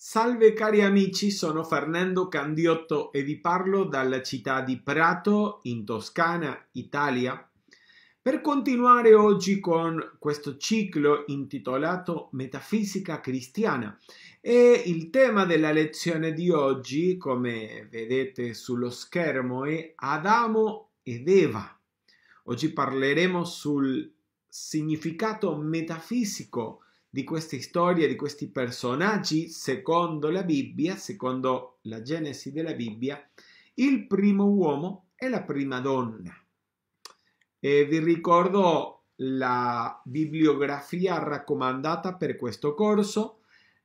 Salve cari amici, sono Fernando Candiotto e vi parlo dalla città di Prato, in Toscana, Italia, per continuare oggi con questo ciclo intitolato Metafisica cristiana. E il tema della lezione di oggi, come vedete sullo schermo, è Adamo ed Eva. Oggi parleremo sul significato metafisico di queste storie, di questi personaggi, secondo la Bibbia, secondo la Genesi della Bibbia, il primo uomo e la prima donna. E vi ricordo la bibliografia raccomandata per questo corso,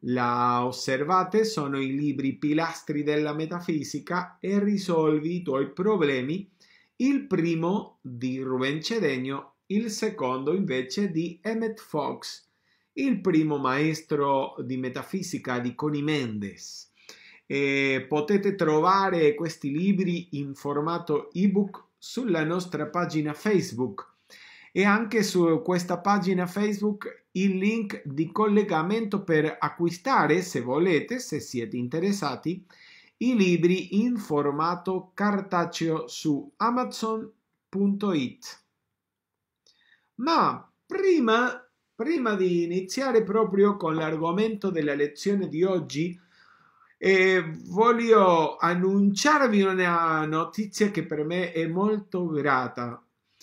la osservate, sono i libri pilastri della metafisica e risolvi i tuoi problemi. Il primo di Ruben Cedegno, il secondo invece di Emmett Fox il primo maestro di metafisica di Coni Mendes. E potete trovare questi libri in formato ebook sulla nostra pagina Facebook e anche su questa pagina Facebook il link di collegamento per acquistare, se volete, se siete interessati, i libri in formato cartaceo su amazon.it. Ma prima Prima di iniziare proprio con l'argomento della lezione di oggi, eh, voglio annunciarvi una notizia che per me è molto grata.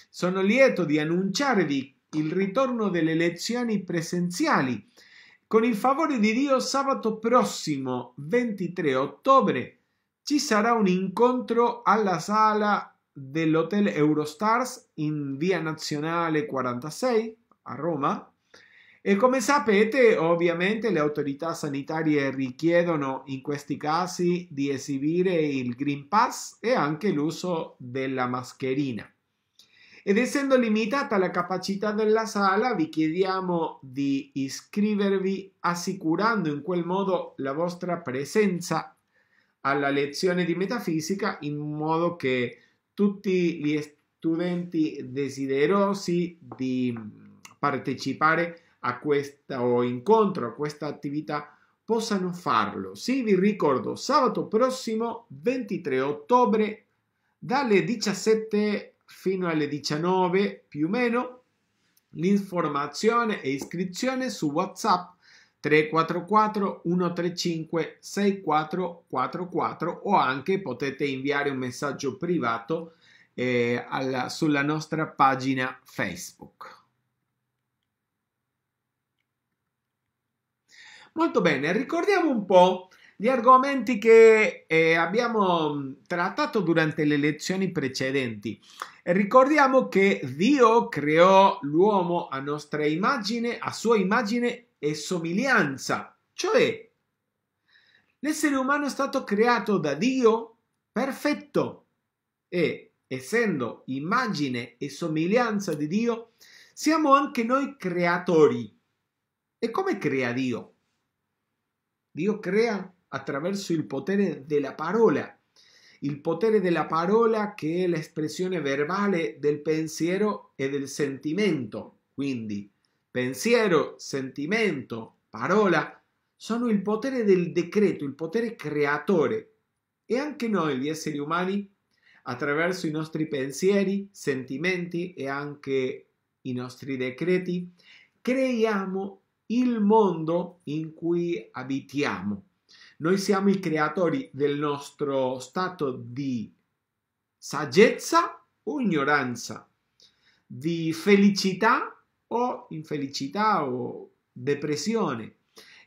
Sono lieto di annunciarvi il ritorno delle lezioni presenziali. Con il favore di Dio, sabato prossimo, 23 ottobre, ci sarà un incontro alla sala dell'Hotel Eurostars in via nazionale 46 a Roma e come sapete, ovviamente le autorità sanitarie richiedono in questi casi di esibire il Green Pass e anche l'uso della mascherina. Ed essendo limitata la capacità della sala, vi chiediamo di iscrivervi assicurando in quel modo la vostra presenza alla lezione di metafisica in modo che tutti gli studenti desiderosi di partecipare a questo incontro, a questa attività, possano farlo. Sì, vi ricordo, sabato prossimo 23 ottobre dalle 17 fino alle 19 più o meno, l'informazione e iscrizione su WhatsApp 344 135 6444 o anche potete inviare un messaggio privato eh, alla, sulla nostra pagina Facebook. Molto bene, ricordiamo un po' gli argomenti che eh, abbiamo mm, trattato durante le lezioni precedenti. Ricordiamo che Dio creò l'uomo a nostra immagine, a sua immagine e somiglianza, cioè l'essere umano è stato creato da Dio perfetto e essendo immagine e somiglianza di Dio, siamo anche noi creatori. E come crea Dio? Dio crea attraverso il potere della parola, il potere della parola che è l'espressione verbale del pensiero e del sentimento. Quindi pensiero, sentimento, parola sono il potere del decreto, il potere creatore. E anche noi, gli esseri umani, attraverso i nostri pensieri, sentimenti e anche i nostri decreti, creiamo il mondo in cui abitiamo. Noi siamo i creatori del nostro stato di saggezza o ignoranza, di felicità o infelicità o depressione,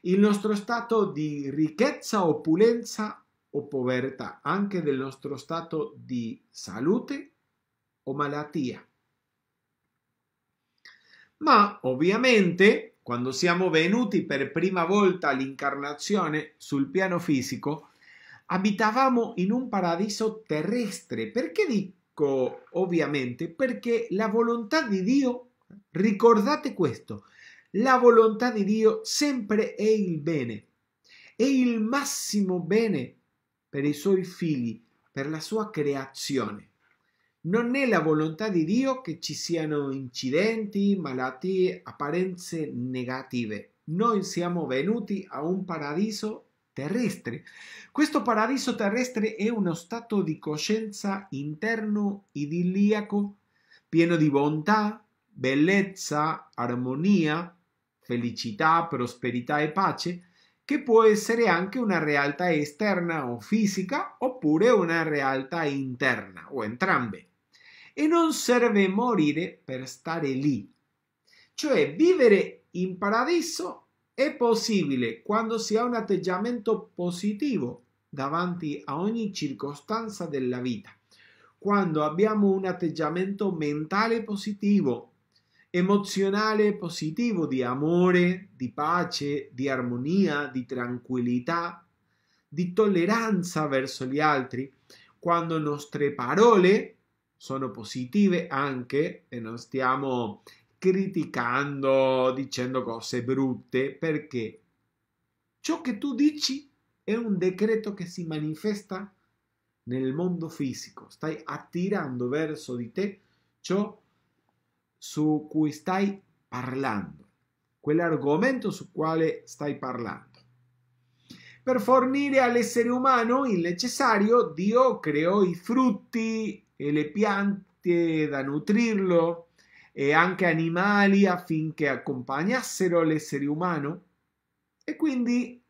il nostro stato di ricchezza, opulenza o povertà, anche del nostro stato di salute o malattia. Ma ovviamente quando siamo venuti per prima volta all'incarnazione sul piano fisico, abitavamo in un paradiso terrestre. Perché dico ovviamente? Perché la volontà di Dio, ricordate questo, la volontà di Dio sempre è il bene, è il massimo bene per i suoi figli, per la sua creazione. Non è la volontà di Dio che ci siano incidenti, malattie, apparenze negative. Noi siamo venuti a un paradiso terrestre. Questo paradiso terrestre è uno stato di coscienza interno idilliaco, pieno di bontà, bellezza, armonia, felicità, prosperità e pace, che può essere anche una realtà esterna o fisica oppure una realtà interna o entrambe e non serve morire per stare lì. Cioè vivere in paradiso è possibile quando si ha un atteggiamento positivo davanti a ogni circostanza della vita, quando abbiamo un atteggiamento mentale positivo, emozionale positivo di amore, di pace, di armonia, di tranquillità, di tolleranza verso gli altri, quando nostre parole sono positive anche e non stiamo criticando dicendo cose brutte perché ciò che tu dici è un decreto che si manifesta nel mondo fisico, stai attirando verso di te ciò su cui stai parlando, quell'argomento su quale stai parlando. Per fornire all'essere umano il necessario, Dio creò i frutti e le piante da nutrirlo e anche animali affinché accompagnassero l'essere umano e quindi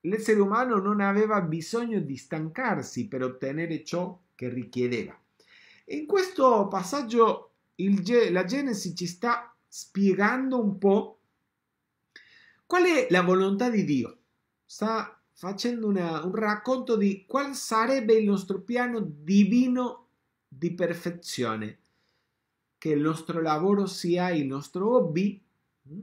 l'essere umano non aveva bisogno di stancarsi per ottenere ciò che richiedeva. In questo passaggio il, la Genesi ci sta spiegando un po' qual è la volontà di Dio. Sta facendo una, un racconto di qual sarebbe il nostro piano divino di perfezione, che il nostro lavoro sia il nostro hobby, mm?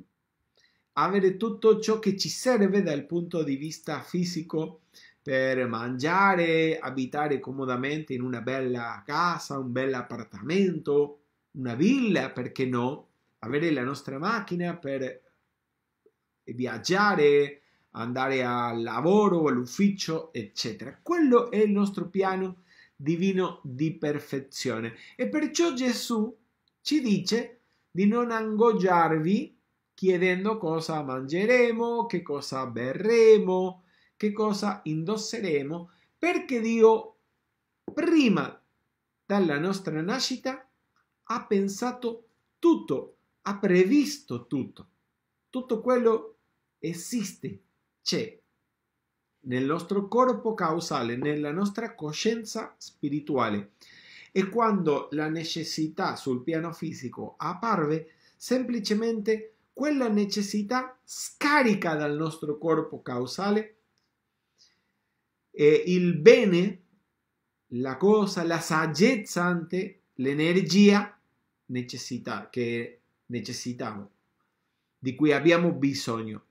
avere tutto ciò che ci serve dal punto di vista fisico per mangiare, abitare comodamente in una bella casa, un bel appartamento, una villa, perché no? Avere la nostra macchina per viaggiare, andare al lavoro, all'ufficio, eccetera. Quello è il nostro piano divino di perfezione. E perciò Gesù ci dice di non angoggiarvi chiedendo cosa mangeremo, che cosa berremo, che cosa indosseremo, perché Dio prima dalla nostra nascita ha pensato tutto, ha previsto tutto. Tutto quello esiste c'è nel nostro corpo causale, nella nostra coscienza spirituale. E quando la necessità sul piano fisico apparve, semplicemente quella necessità scarica dal nostro corpo causale e il bene, la cosa, la saggezza ante l'energia necessità che necessitiamo, di cui abbiamo bisogno.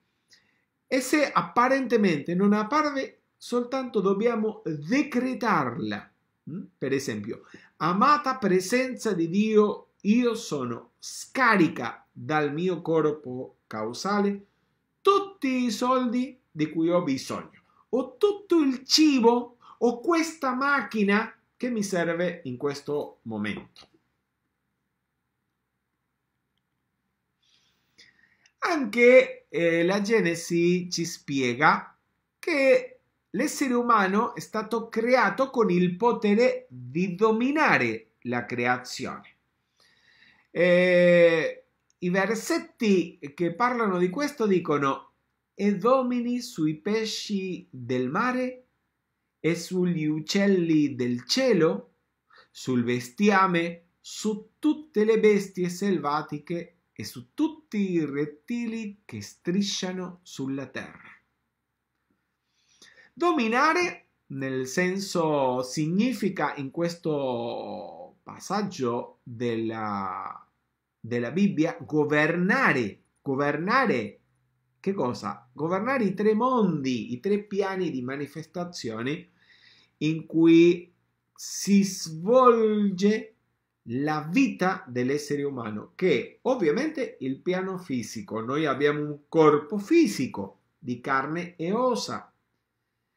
E se apparentemente non apparve, soltanto dobbiamo decretarla. Mm, per esempio, amata presenza di Dio, io sono scarica dal mio corpo causale tutti i soldi di cui ho bisogno, o tutto il cibo, o questa macchina che mi serve in questo momento. Anche eh, la Genesi ci spiega che l'essere umano è stato creato con il potere di dominare la creazione. Eh, I versetti che parlano di questo dicono e domini sui pesci del mare e sugli uccelli del cielo, sul bestiame, su tutte le bestie selvatiche e su tutti i rettili che strisciano sulla terra. Dominare nel senso significa in questo passaggio della, della Bibbia governare, governare che cosa? Governare i tre mondi, i tre piani di manifestazione in cui si svolge la vita dell'essere umano, che ovviamente il piano fisico, noi abbiamo un corpo fisico di carne e ossa,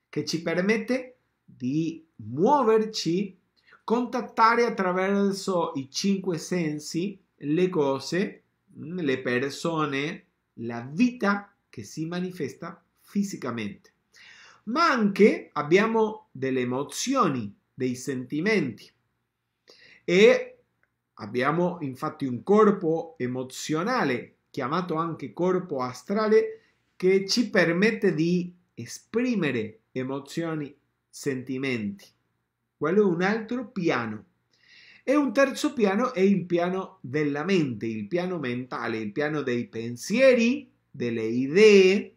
che ci permette di muoverci, contattare attraverso i cinque sensi le cose, le persone, la vita che si manifesta fisicamente. Ma anche abbiamo delle emozioni, dei sentimenti e Abbiamo infatti un corpo emozionale, chiamato anche corpo astrale, che ci permette di esprimere emozioni, sentimenti. Quello è un altro piano. E un terzo piano è il piano della mente, il piano mentale, il piano dei pensieri, delle idee,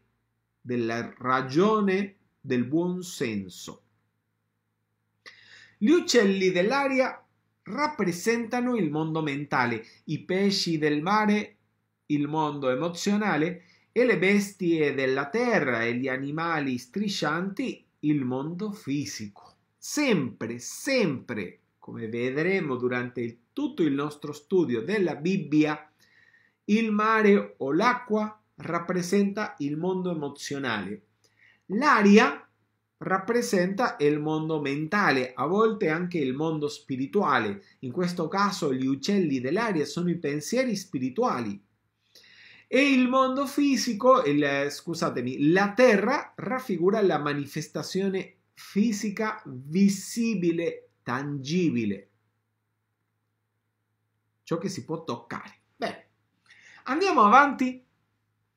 della ragione, del buon senso. Gli uccelli dell'aria rappresentano il mondo mentale, i pesci del mare, il mondo emozionale e le bestie della terra e gli animali striscianti, il mondo fisico. Sempre, sempre, come vedremo durante il, tutto il nostro studio della Bibbia, il mare o l'acqua rappresenta il mondo emozionale. L'aria rappresenta il mondo mentale, a volte anche il mondo spirituale. In questo caso gli uccelli dell'aria sono i pensieri spirituali. E il mondo fisico, il, scusatemi, la terra raffigura la manifestazione fisica visibile, tangibile. Ciò che si può toccare. Bene, andiamo avanti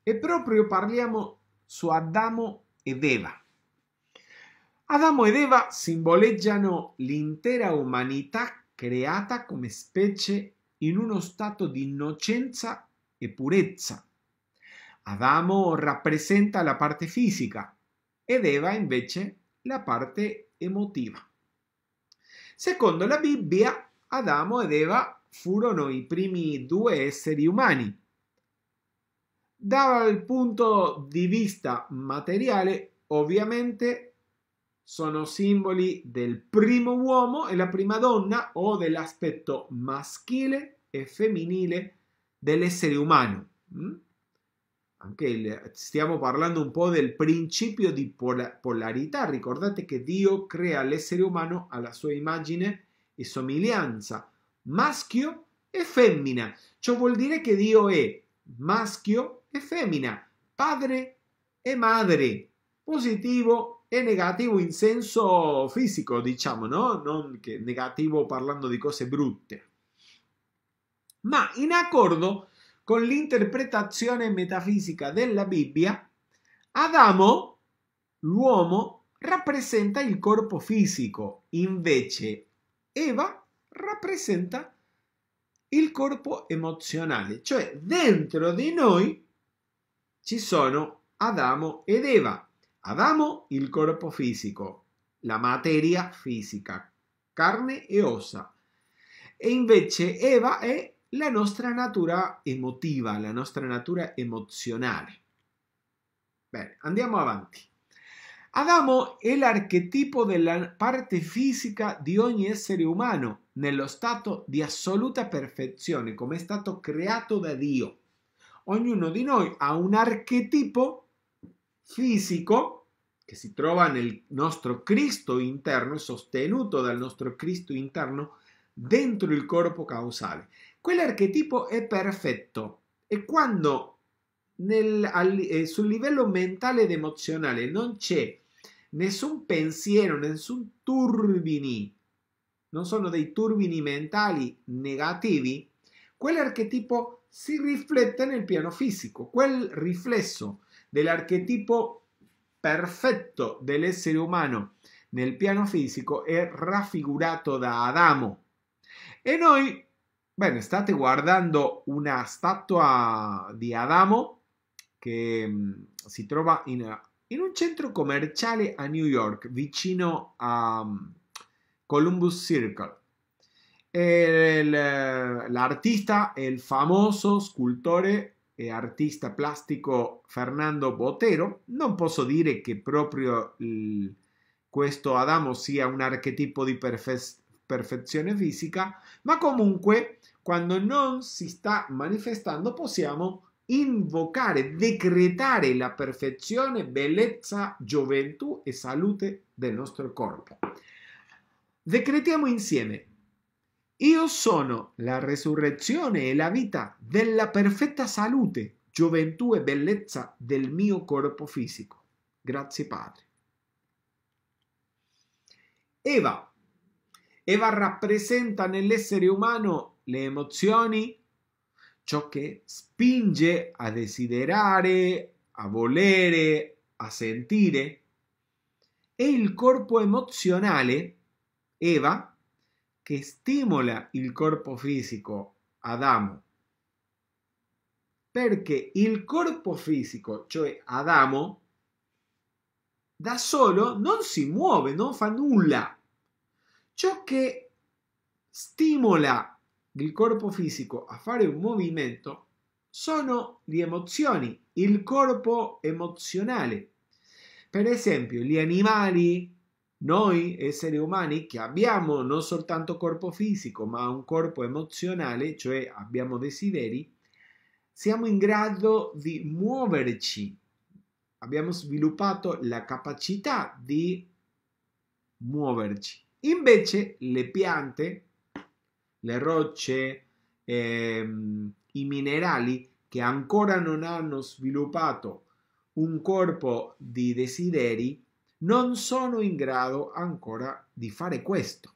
e proprio parliamo su Adamo ed Eva. Adamo ed Eva simboleggiano l'intera umanità creata come specie in uno stato di innocenza e purezza. Adamo rappresenta la parte fisica ed Eva invece la parte emotiva. Secondo la Bibbia, Adamo ed Eva furono i primi due esseri umani. Dal punto di vista materiale, ovviamente, sono simboli del primo uomo e la prima donna o dell'aspetto maschile e femminile dell'essere umano. Mm? Anche il, stiamo parlando un po' del principio di polarità. Ricordate che Dio crea l'essere umano alla sua immagine e somiglianza, maschio e femmina. Ciò vuol dire che Dio è maschio e femmina, padre e madre, positivo è negativo in senso fisico, diciamo, no? Non che negativo parlando di cose brutte, ma in accordo con l'interpretazione metafisica della Bibbia, Adamo, l'uomo, rappresenta il corpo fisico, invece Eva rappresenta il corpo emozionale, cioè dentro di noi ci sono Adamo ed Eva Adamo, il corpo fisico, la materia fisica, carne e ossa. E invece Eva è la nostra natura emotiva, la nostra natura emozionale. Bene, andiamo avanti. Adamo è l'archetipo della parte fisica di ogni essere umano nello stato di assoluta perfezione, come è stato creato da Dio. Ognuno di noi ha un archetipo fisico che si trova nel nostro Cristo interno, sostenuto dal nostro Cristo interno dentro il corpo causale. Quell'archetipo è perfetto e quando nel, al, eh, sul livello mentale ed emozionale non c'è nessun pensiero, nessun turbini, non sono dei turbini mentali negativi, quell'archetipo si riflette nel piano fisico, quel riflesso del arquetipo del ser humano humano el piano físico es raffigurato da Adamo. En hoy, bueno, state guardando una estatua di Adamo que se mm, si trova in, un centro comercial a New York, vicino a mm, Columbus Circle. El artista, el famoso scultore eh, artista plastico Fernando Botero, non posso dire che proprio il, questo Adamo sia un archetipo di perfe perfezione fisica, ma comunque quando non si sta manifestando possiamo invocare, decretare la perfezione, bellezza, gioventù e salute del nostro corpo. Decretiamo insieme io sono la resurrezione e la vita della perfetta salute, gioventù e bellezza del mio corpo fisico. Grazie Padre. Eva. Eva rappresenta nell'essere umano le emozioni, ciò che spinge a desiderare, a volere, a sentire. E il corpo emozionale, Eva, che stimola il corpo fisico Adamo. Perché il corpo fisico, cioè Adamo, da solo non si muove, non fa nulla. Ciò che stimola il corpo fisico a fare un movimento sono le emozioni, il corpo emozionale. Per esempio, gli animali noi esseri umani che abbiamo non soltanto corpo fisico ma un corpo emozionale, cioè abbiamo desideri, siamo in grado di muoverci. Abbiamo sviluppato la capacità di muoverci. Invece le piante, le rocce, ehm, i minerali che ancora non hanno sviluppato un corpo di desideri, non sono in grado ancora di fare questo.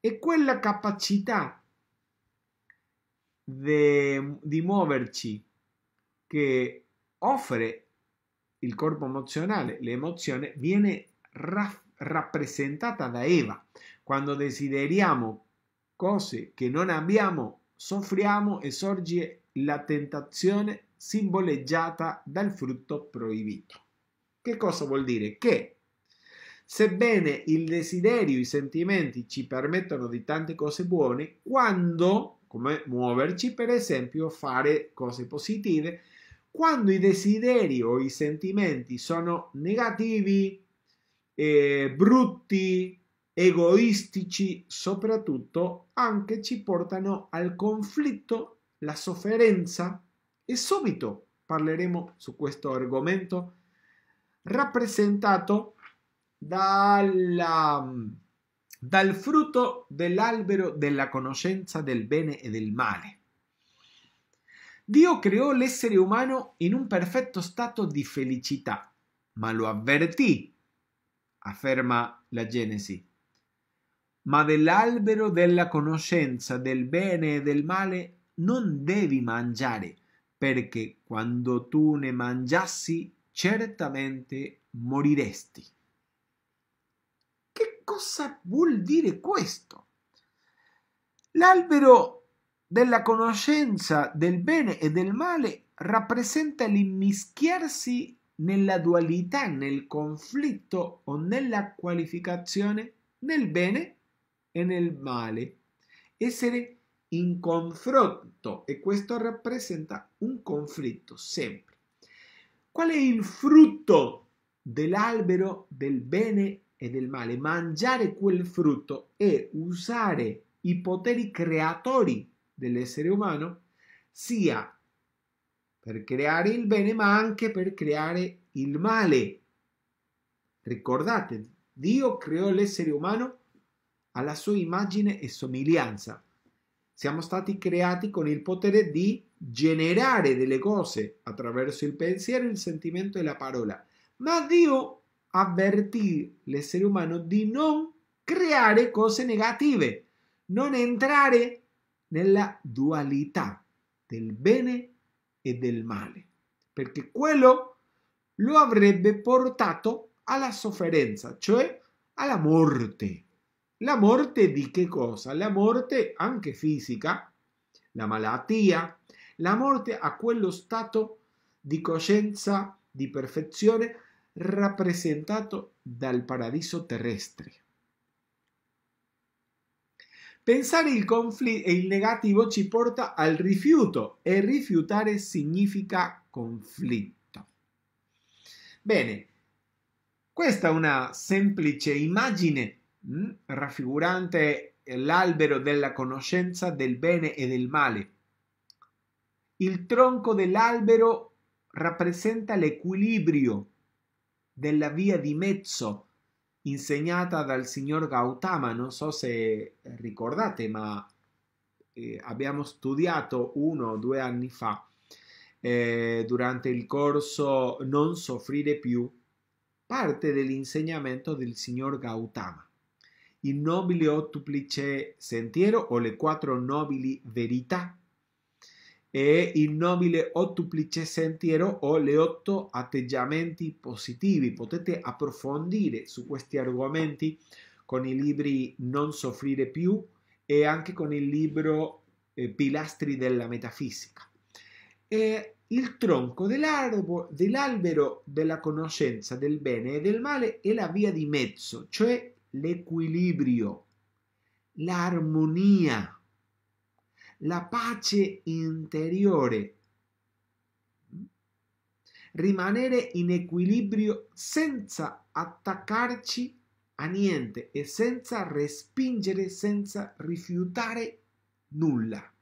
E quella capacità de, di muoverci che offre il corpo emozionale, l'emozione, viene ra- rappresentata da Eva. Quando desideriamo cose che non abbiamo, soffriamo e sorge la tentazione simboleggiata dal frutto proibito. Che cosa vuol dire? Che sebbene il desiderio, i sentimenti ci permettono di tante cose buone, quando, come muoverci per esempio, fare cose positive, quando i desideri o i sentimenti sono negativi, eh, brutti, egoistici, soprattutto anche ci portano al conflitto, la sofferenza e subito parleremo su questo argomento rappresentato dalla, dal frutto dell'albero della conoscenza del bene e del male. Dio creò l'essere umano in un perfetto stato di felicità, ma lo avvertì, afferma la Genesi. Ma dell'albero della conoscenza del bene e del male non devi mangiare, perché quando tu ne mangiassi certamente moriresti. Che cosa vuol dire questo? L'albero della conoscenza del bene e del male rappresenta l'immischiarsi nella dualità, nel conflitto o nella qualificazione nel bene e nel male. Essere in confronto e questo rappresenta un conflitto sempre Qual è il frutto dell'albero del bene e del male? Mangiare quel frutto e usare i poteri creatori dell'essere umano sia per creare il bene ma anche per creare il male. Ricordate, Dio creò l'essere umano alla sua immagine e somiglianza. Siamo stati creati con il potere di generare delle cose attraverso il pensiero, il sentimento e la parola. Ma Dio avvertì l'essere umano di non creare cose negative, non entrare nella dualità del bene e del male, perché quello lo avrebbe portato alla sofferenza, cioè alla morte. La morte di che cosa? La morte anche fisica, la malattia, la morte a quello stato di coscienza di perfezione rappresentato dal paradiso terrestre. Pensare il conflitto e il negativo ci porta al rifiuto e rifiutare significa conflitto. Bene, questa è una semplice immagine mh, mm, raffigurante l'albero della conoscenza del bene e del male il tronco dell'albero rappresenta l'equilibrio della via di mezzo insegnata dal signor Gautama. Non so se ricordate, ma eh, abbiamo studiato uno o due anni fa eh, durante il corso Non soffrire più parte dell'insegnamento del signor Gautama. Il nobile ottuplice sentiero o le quattro nobili verità e il nobile ottuplice sentiero o le otto atteggiamenti positivi. Potete approfondire su questi argomenti con i libri Non soffrire più e anche con il libro eh, Pilastri della metafisica. E il tronco dell'albero della conoscenza del bene e del male è la via di mezzo, cioè l'equilibrio, l'armonia la pace interiore, rimanere in equilibrio senza attaccarci a niente e senza respingere, senza rifiutare nulla.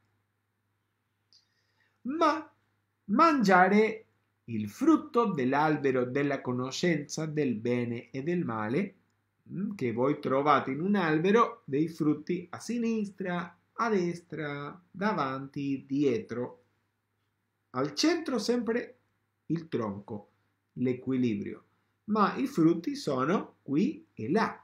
Ma mangiare il frutto dell'albero della conoscenza del bene e del male, mm, che voi trovate in un albero dei frutti a sinistra, a destra, davanti, dietro. Al centro sempre il tronco, l'equilibrio, ma i frutti sono qui e là.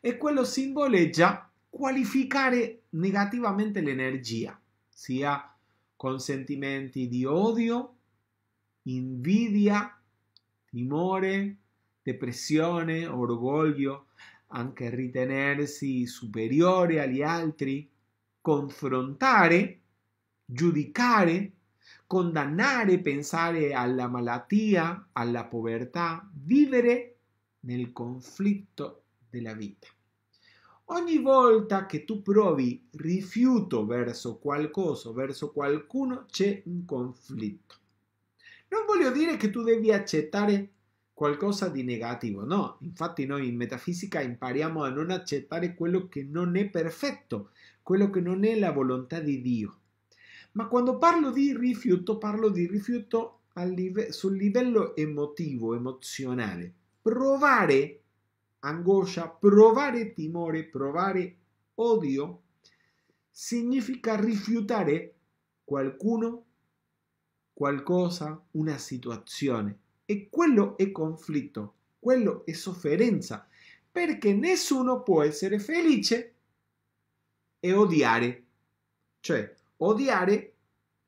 E quello simboleggia qualificare negativamente l'energia, sia con sentimenti di odio, invidia, timore, depressione, orgoglio, anche ritenersi superiore agli altri, confrontare, giudicare, condannare, pensare alla malattia, alla povertà, vivere nel conflitto della vita. Ogni volta che tu provi rifiuto verso qualcosa, verso qualcuno, c'è un conflitto. Non voglio dire che tu devi accettare qualcosa di negativo, no. Infatti noi in metafisica impariamo a non accettare quello che non è perfetto, quello che non è la volontà di Dio. Ma quando parlo di rifiuto, parlo di rifiuto live sul livello emotivo, emozionale. Provare angoscia, provare timore, provare odio, significa rifiutare qualcuno, qualcosa, una situazione e quello è conflitto, quello è sofferenza, perché nessuno può essere felice e odiare. Cioè, odiare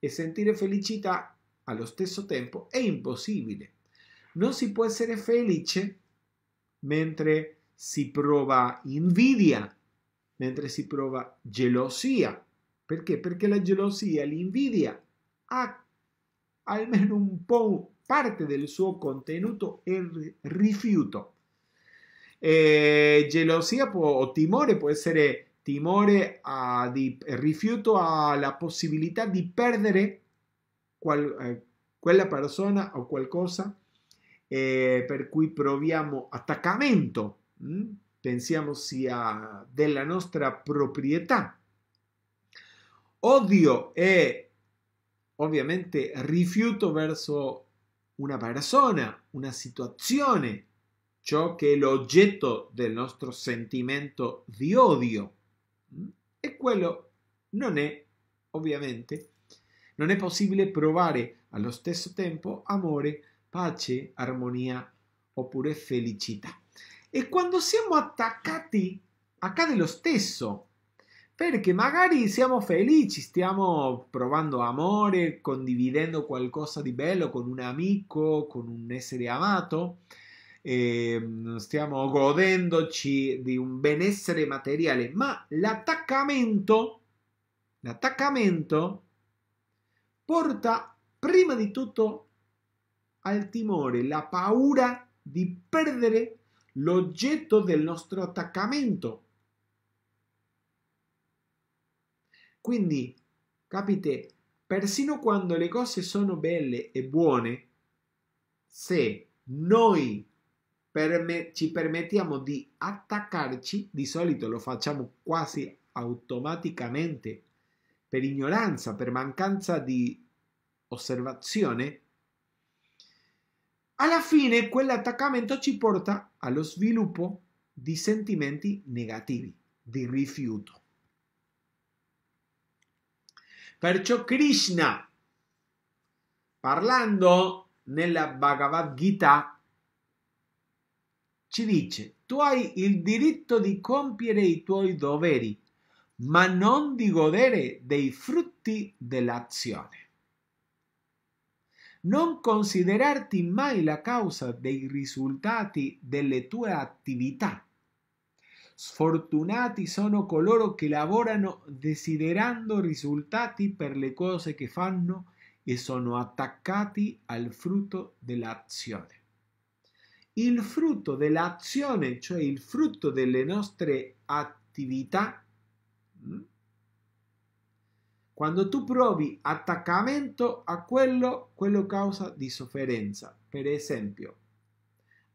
e sentire felicità allo stesso tempo è impossibile. Non si può essere felice mentre si prova invidia, mentre si prova gelosia. Perché? Perché la gelosia, l'invidia ha almeno un po' parte del su contenuto è rifiuto. Eh, gelosia o timore può essere eh, timore a, di eh, rifiuto alla possibilità di perdere eh, quella persona o qualcosa eh, per cui proviamo attaccamento, pensamos mm? pensiamo sia della nostra proprietà. Odio es, ovviamente rifiuto verso una persona, una situazione, ciò che è l'oggetto del nostro sentimento di odio. Mm? E quello non è, ovviamente, non è possibile provare allo stesso tempo amore, pace, armonia oppure felicità. E quando siamo attaccati accade lo stesso perché magari siamo felici, stiamo provando amore, condividendo qualcosa di bello con un amico, con un essere amato, mm, stiamo godendoci di un benessere materiale, ma l'attaccamento, l'attaccamento porta prima di tutto al timore, la paura di perdere l'oggetto del nostro attaccamento Quindi, capite, persino quando le cose sono belle e buone, se noi perme ci permettiamo di attaccarci, di solito lo facciamo quasi automaticamente, per ignoranza, per mancanza di osservazione, alla fine quell'attaccamento ci porta allo sviluppo di sentimenti negativi, di rifiuto. Perciò Krishna, parlando nella Bhagavad Gita, ci dice, tu hai il diritto di compiere i tuoi doveri, ma non di godere dei frutti dell'azione. Non considerarti mai la causa dei risultati delle tue attività Sfortunati sono coloro che lavorano desiderando risultati per le cose che fanno e sono attaccati al frutto dell'azione. Il frutto dell'azione, cioè il frutto delle nostre attività, mm? quando tu provi attaccamento a quello, quello causa di sofferenza. Per esempio,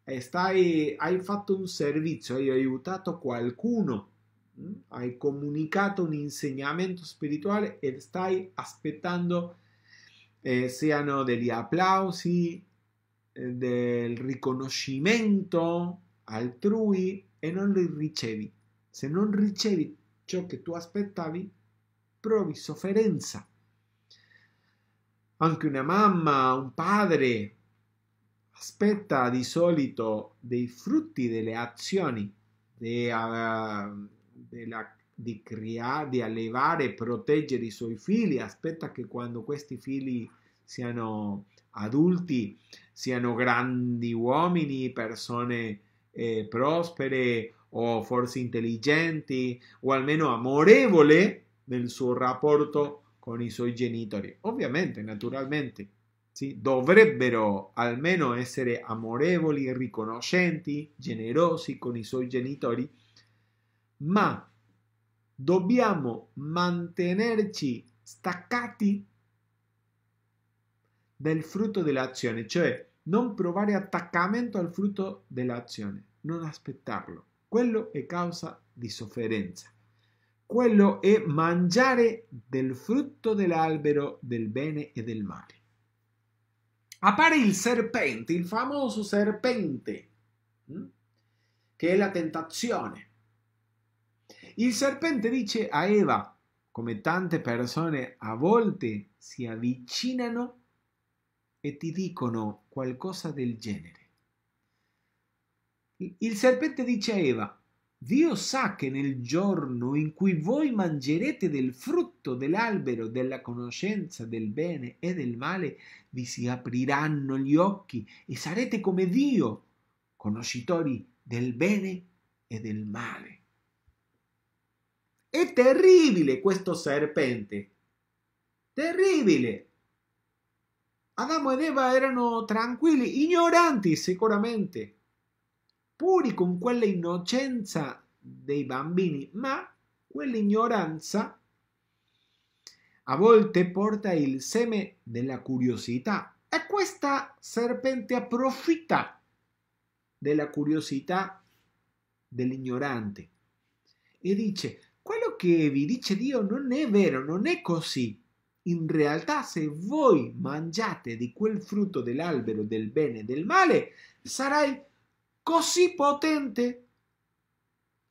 e stai, hai fatto un servizio, hai aiutato qualcuno, mm? hai comunicato un insegnamento spirituale e stai aspettando eh, siano degli applausi, eh, del riconoscimento altrui e non li ricevi. Se non ricevi ciò che tu aspettavi, provi sofferenza. Anche una mamma, un padre, spetta di solito dei frutti delle azioni, di, uh, eh, della, di creare, di allevare e proteggere i suoi figli, aspetta che quando questi figli siano adulti, siano grandi uomini, persone eh, prospere o forse intelligenti o almeno amorevole nel suo rapporto con i suoi genitori. Ovviamente, naturalmente. Sì, dovrebbero almeno essere amorevoli, riconoscenti, generosi con i suoi genitori, ma dobbiamo mantenerci staccati dal frutto dell'azione, cioè non provare attaccamento al frutto dell'azione, non aspettarlo. Quello è causa di sofferenza. Quello è mangiare del frutto dell'albero del bene e del male. Appare il serpente, il famoso serpente, mm? che è la tentazione. Il serpente dice a Eva, come tante persone a volte si avvicinano e ti dicono qualcosa del genere. Il serpente dice a Eva, Dio sa che nel giorno in cui voi mangerete del frutto dell'albero della conoscenza del bene e del male, vi si apriranno gli occhi e sarete come Dio, conoscitori del bene e del male. È terribile questo serpente. Terribile. Adamo ed Eva erano tranquilli, ignoranti sicuramente puri con innocenza dei bambini, ma quell'ignoranza a volte porta il seme della curiosità e questa serpente approfitta della curiosità dell'ignorante e dice quello che vi dice Dio non è vero, non è così. In realtà se voi mangiate di quel frutto dell'albero del bene e del male, sarai così potente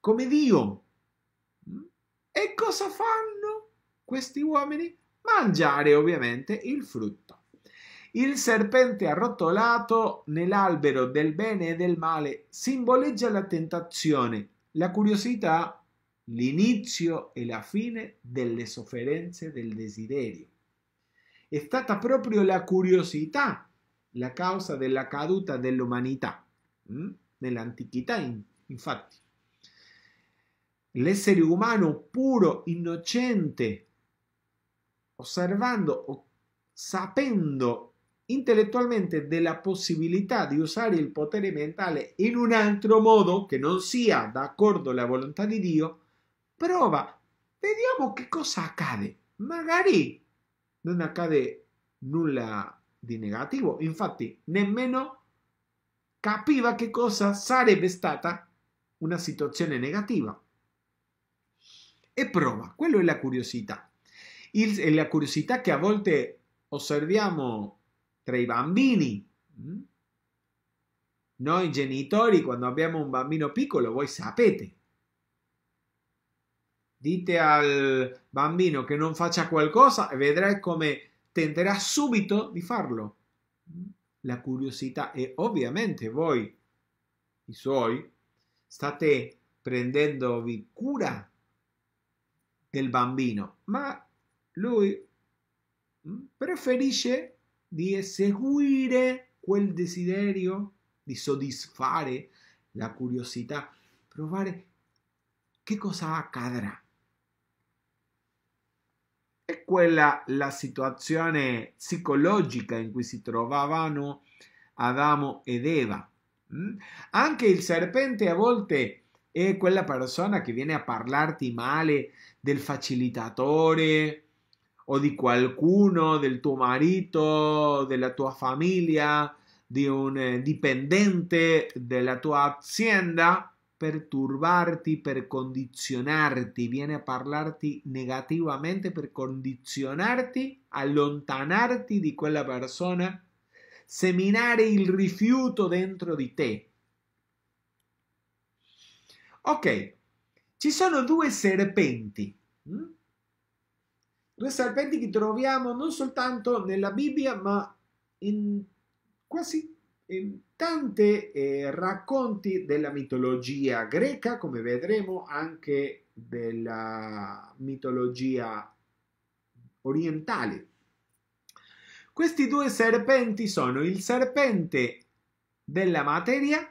come Dio. Mm? E cosa fanno questi uomini? Mangiare ovviamente il frutto. Il serpente arrotolato nell'albero del bene e del male simboleggia la tentazione, la curiosità, l'inizio e la fine delle sofferenze del desiderio. È stata proprio la curiosità la causa della caduta dell'umanità. Mm? la nell'antichità infatti. ser humano puro, inocente, observando o sapendo de della possibilità di usare il potere mentale in un altro modo che non sia d'accordo la volontà di Dio, prova, vediamo che cosa accade. Magari non accade nulla di negativo, infatti nemmeno capiva che cosa sarebbe stata una situazione negativa. E prova, quello è la curiosità. Il, è la curiosità che a volte osserviamo tra i bambini. Mm? Noi genitori, quando abbiamo un bambino piccolo, voi sapete. Dite al bambino che non faccia qualcosa e vedrai come tenterà subito di farlo. Mm? la curiosità e ovviamente voi, i suoi, state prendendovi cura del bambino, ma lui mm, preferisce di seguire quel desiderio di soddisfare la curiosità, provare che cosa accadrà è quella la situazione psicologica in cui si trovavano Adamo ed Eva. Mm? Anche il serpente a volte è quella persona che viene a parlarti male del facilitatore o di qualcuno, del tuo marito, della tua famiglia, di un eh, dipendente della tua azienda perturbarti, per condizionarti, viene a parlarti negativamente per condizionarti, allontanarti di quella persona, seminare il rifiuto dentro di te. Ok, ci sono due serpenti, mm? due serpenti che troviamo non soltanto nella Bibbia, ma in quasi Ehm, tanti eh, racconti della mitologia greca, come vedremo anche della mitologia orientale. Questi due serpenti sono il serpente della materia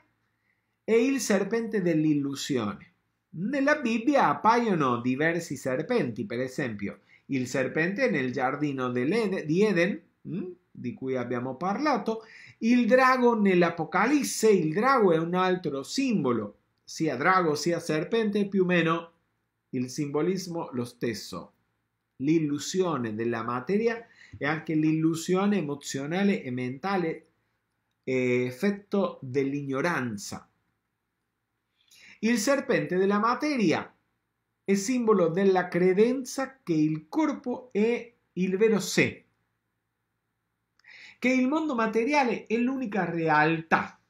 e il serpente dell'illusione. Nella Bibbia appaiono diversi serpenti, per esempio il serpente nel giardino di Eden, mm, di cui abbiamo parlato, El drago Apocalipsis, el drago es un altro simbolo, sia drago sia serpente, più o meno el simbolismo lo stesso. de la materia e anche l'illusione emozionale e mentale efecto effetto dell'ignoranza. Il serpente della materia è simbolo della credenza che il corpo è il vero sé che il mondo materiale è l'unica realtà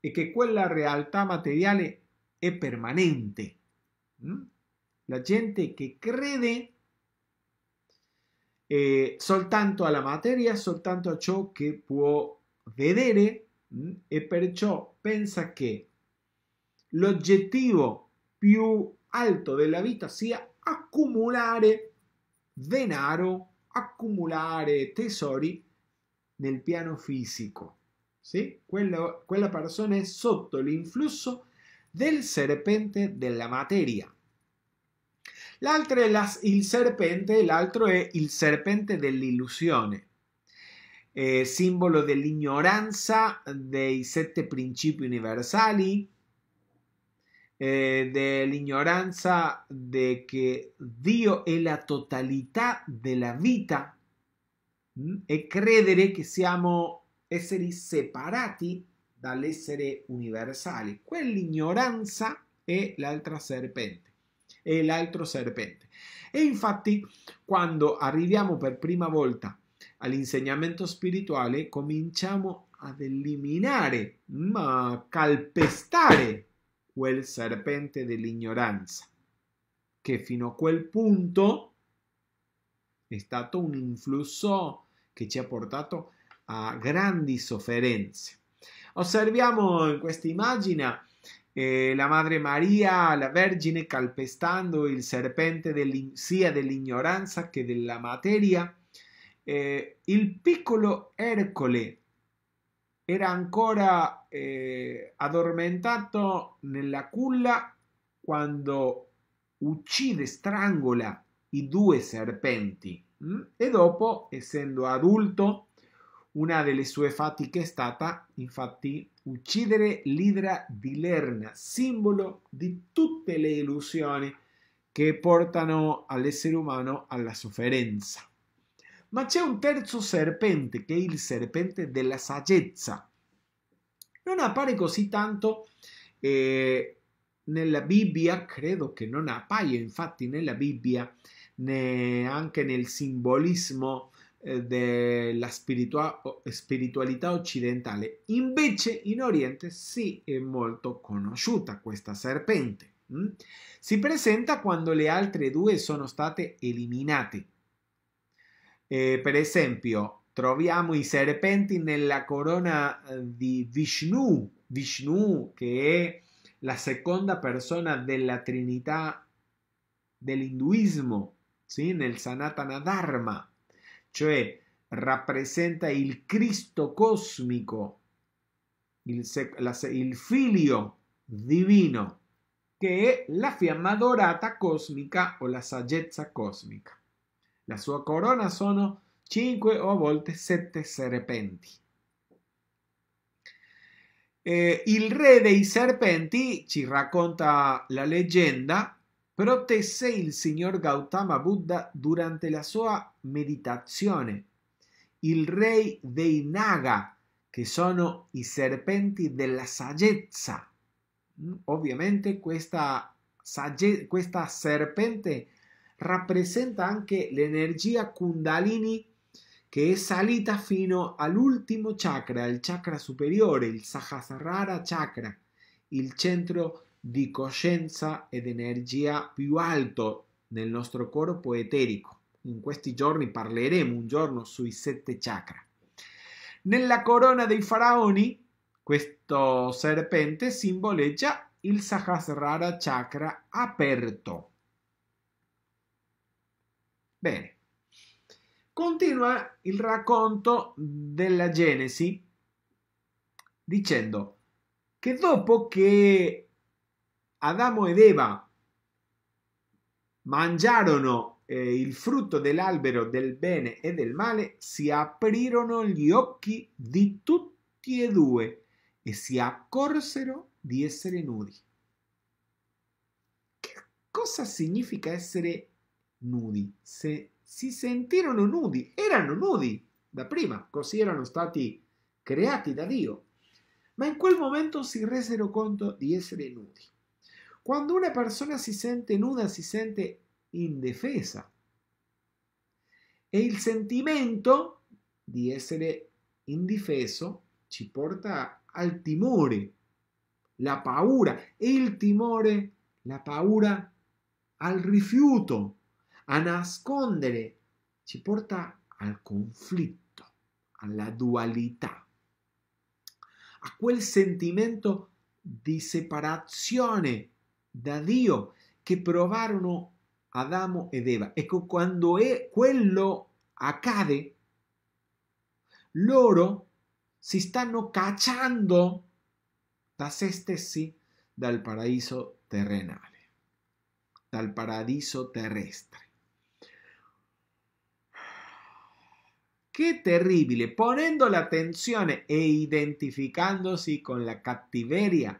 e che quella realtà materiale è permanente. Mm? La gente che crede eh, soltanto alla materia, soltanto a ciò che può vedere mm? e perciò pensa che l'oggettivo più alto della vita sia accumulare denaro, accumulare tesori del piano físico ¿sí? Quello, quella persona è sotto l'influsso del serpente la materia. el è es el serpente, l'altro è il serpente dell'illusione, símbolo de la dei sette principi universali, eh, dell'ignoranza de que Dio es la totalidad de la vida. Mm? e credere che siamo esseri separati dall'essere universali. Quell'ignoranza è l'altra serpente, è l'altro serpente. E infatti quando arriviamo per prima volta all'insegnamento spirituale cominciamo ad eliminare, a calpestare quel serpente dell'ignoranza, che fino a quel punto è stato un influsso che ci ha portato a grandi sofferenze. Osserviamo in questa immagine eh, la Madre Maria, la Vergine, calpestando il serpente dell sia dell'ignoranza che della materia. Eh, il piccolo Ercole era ancora eh, addormentato nella culla quando uccide, strangola i due serpenti. Mm? E dopo, essendo adulto, una delle sue fatiche è stata infatti uccidere l'idra di Lerna, simbolo di tutte le illusioni che portano all'essere umano alla sofferenza. Ma c'è un terzo serpente, che è il serpente della saggezza. Non appare così tanto eh, nella Bibbia, credo che non appaia infatti nella Bibbia né anche nel simbolismo eh, della spiritualità occidentale. Invece in Oriente sì è molto conosciuta questa serpente. Mm? Si presenta quando le altre due sono state eliminate. Eh, per esempio, troviamo i serpenti nella corona eh, di Vishnu, Vishnu che è la seconda persona della Trinità dell'induismo sì? nel Sanatana Dharma, cioè rappresenta il Cristo cosmico, il, la, il figlio divino, che è la fiamma dorata cosmica o la saggezza cosmica. La sua corona sono cinque o a volte sette serpenti. Eh, il re dei serpenti, ci racconta la leggenda, Protesse il signor Gautama Buddha durante la sua meditazione. Il re dei Naga, che sono i serpenti della saggezza. Mm, ovviamente questa, sagge, questa serpente rappresenta anche l'energia kundalini che è salita fino all'ultimo chakra, il chakra superiore, il Sahasrara chakra, il centro di coscienza ed energia più alto nel nostro corpo eterico. In questi giorni parleremo un giorno sui sette chakra. Nella corona dei faraoni questo serpente simboleggia il Sahasrara chakra aperto. Bene, continua il racconto della Genesi dicendo che dopo che Adamo ed Eva mangiarono eh, il frutto dell'albero del bene e del male, si aprirono gli occhi di tutti e due e si accorsero di essere nudi. Che cosa significa essere nudi? Se si sentirono nudi, erano nudi da prima, così erano stati creati da Dio, ma in quel momento si resero conto di essere nudi. Cuando una persona si sente nuda, si sente indefesa. E il sentimento di essere indifeso ci porta al timore, la paura, e il timore, la paura al rifiuto, a nascondere, ci porta al conflitto, alla dualità, a quel sentimento di separazione da Dio che Adamo ed Eva. Ecco, quando è, e, quello accade, loro si stanno cacciando da se del dal paraíso terrenale, dal paradiso terrestre. Qué poniendo la atención e identificándose con la cattiveria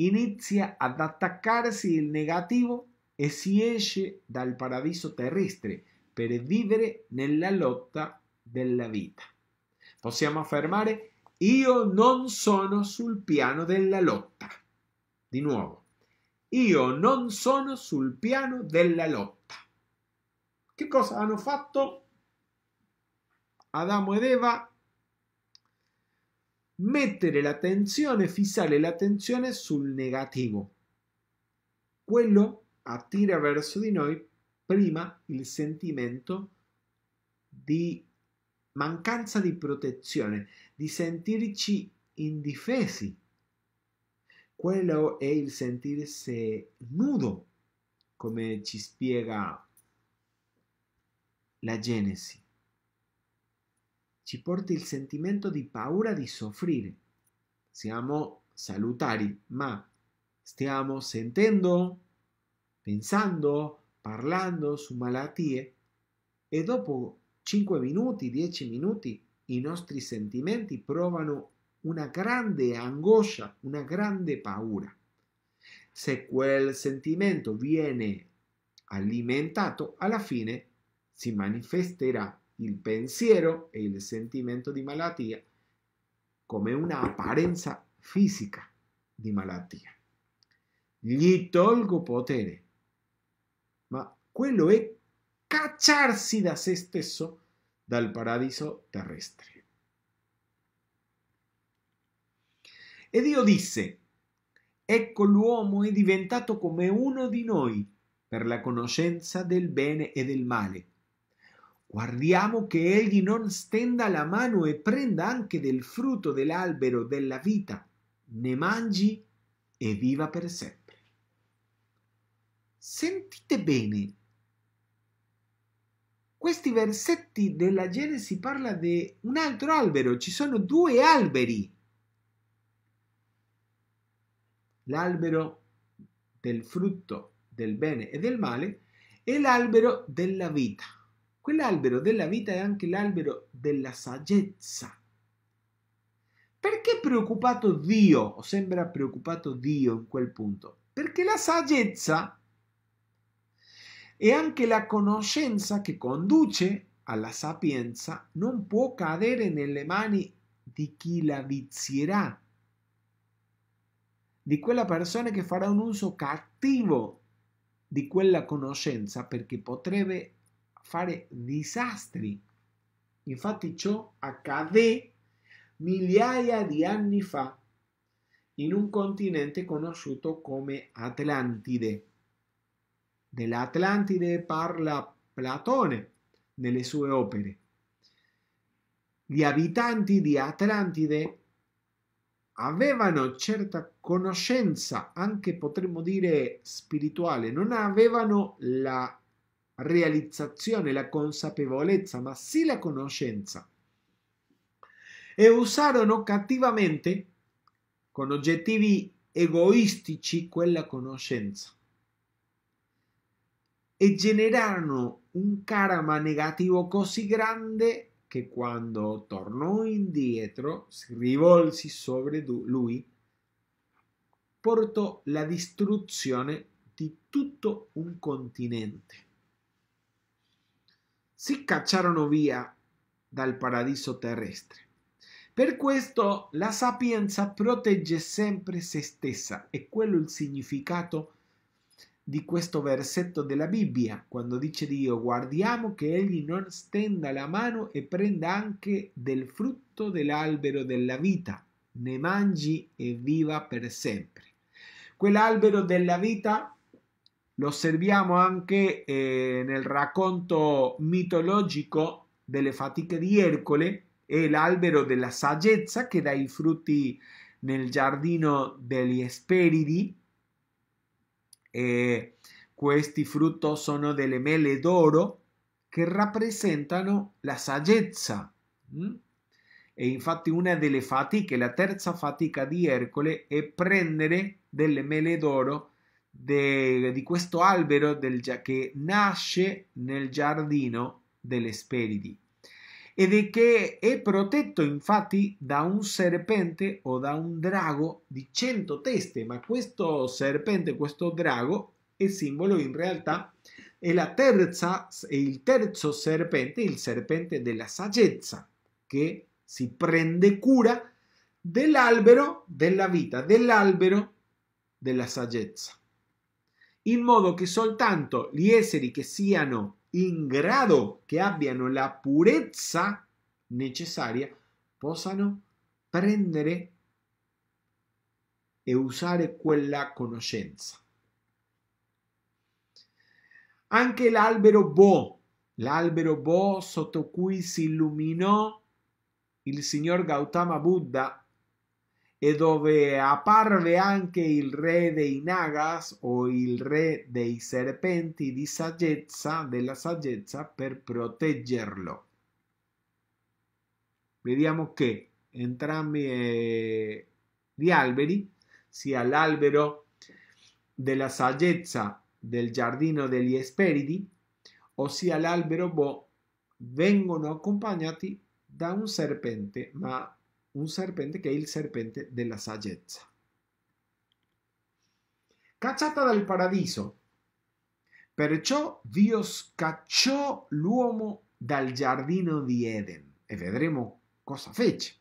inizia ad attaccarsi il negativo e si esce dal paradiso terrestre per vivere nella lotta della vita. Possiamo affermare io non sono sul piano della lotta. Di nuovo, io non sono sul piano della lotta. Che cosa hanno fatto Adamo ed Eva mettere l'attenzione, fissare l'attenzione sul negativo. Quello attira verso di noi prima il sentimento di mancanza di protezione, di sentirci indifesi. Quello è il sentirsi nudo, come ci spiega la Genesi ci porta il sentimento di paura di soffrire. Siamo salutari, ma stiamo sentendo, pensando, parlando su malattie e dopo 5 minuti, 10 minuti i nostri sentimenti provano una grande angoscia, una grande paura. Se quel sentimento viene alimentato, alla fine si manifesterà il pensiero e il sentimento di malattia come una apparenza fisica di malattia. Gli tolgo potere, ma quello è cacciarsi da se stesso dal paradiso terrestre. E Dio disse, ecco l'uomo è diventato come uno di noi per la conoscenza del bene e del male Guardiamo che egli non stenda la mano e prenda anche del frutto dell'albero della vita, ne mangi e viva per sempre. Sentite bene, questi versetti della Genesi parla di un altro albero, ci sono due alberi. L'albero del frutto del bene e del male e l'albero della vita. Quell'albero della vita è anche l'albero della saggezza. Perché è preoccupato Dio, o sembra preoccupato Dio in quel punto? Perché la saggezza e anche la conoscenza che conduce alla sapienza non può cadere nelle mani di chi la vizierà, di quella persona che farà un uso cattivo di quella conoscenza perché potrebbe fare disastri. Infatti ciò accadde migliaia di anni fa in un continente conosciuto come Atlantide. Dell'Atlantide parla Platone nelle sue opere. Gli abitanti di Atlantide avevano certa conoscenza, anche potremmo dire spirituale, non avevano la realizzazione, la consapevolezza, ma sì la conoscenza. E usarono cattivamente, con oggettivi egoistici, quella conoscenza. E generarono un karma negativo così grande che quando tornò indietro si rivolsi sobre lui, portò la distruzione di tutto un continente si cacciarono via dal paradiso terrestre. Per questo la sapienza protegge sempre se stessa, e quello è il significato di questo versetto della Bibbia, quando dice Dio guardiamo che egli non stenda la mano e prenda anche del frutto dell'albero della vita, ne mangi e viva per sempre. Quell'albero della vita lo osserviamo anche eh, nel racconto mitologico delle fatiche di Ercole è l'albero della saggezza che dà i frutti nel giardino degli Esperidi. Eh, questi frutti sono delle mele d'oro che rappresentano la saggezza. Mm? E infatti una delle fatiche, la terza fatica di Ercole, è prendere delle mele d'oro de, di questo albero del, che nasce nel giardino delle Speridi ed è che è protetto infatti da un serpente o da un drago di cento teste, ma questo serpente, questo drago è simbolo in realtà è, terza, è il terzo serpente, il serpente della saggezza, che si prende cura dell'albero della vita, dell'albero della saggezza in modo che soltanto gli esseri che siano in grado, che abbiano la purezza necessaria, possano prendere e usare quella conoscenza. Anche l'albero Bo, l'albero Bo sotto cui si illuminò il signor Gautama Buddha, e dove apparve anche il re dei Nagas o il re dei serpenti di saggezza, della saggezza per proteggerlo. Vediamo che entrambi eh, gli alberi, sia l'albero della saggezza del giardino degli Esperidi, ossia l'albero Bo, vengono accompagnati da un serpente, ma un serpente que es el serpente la saggezza. Cacciata del paradiso. Perciò Dio scacciò l'uomo dal giardino di Eden e vedremo cosa fece.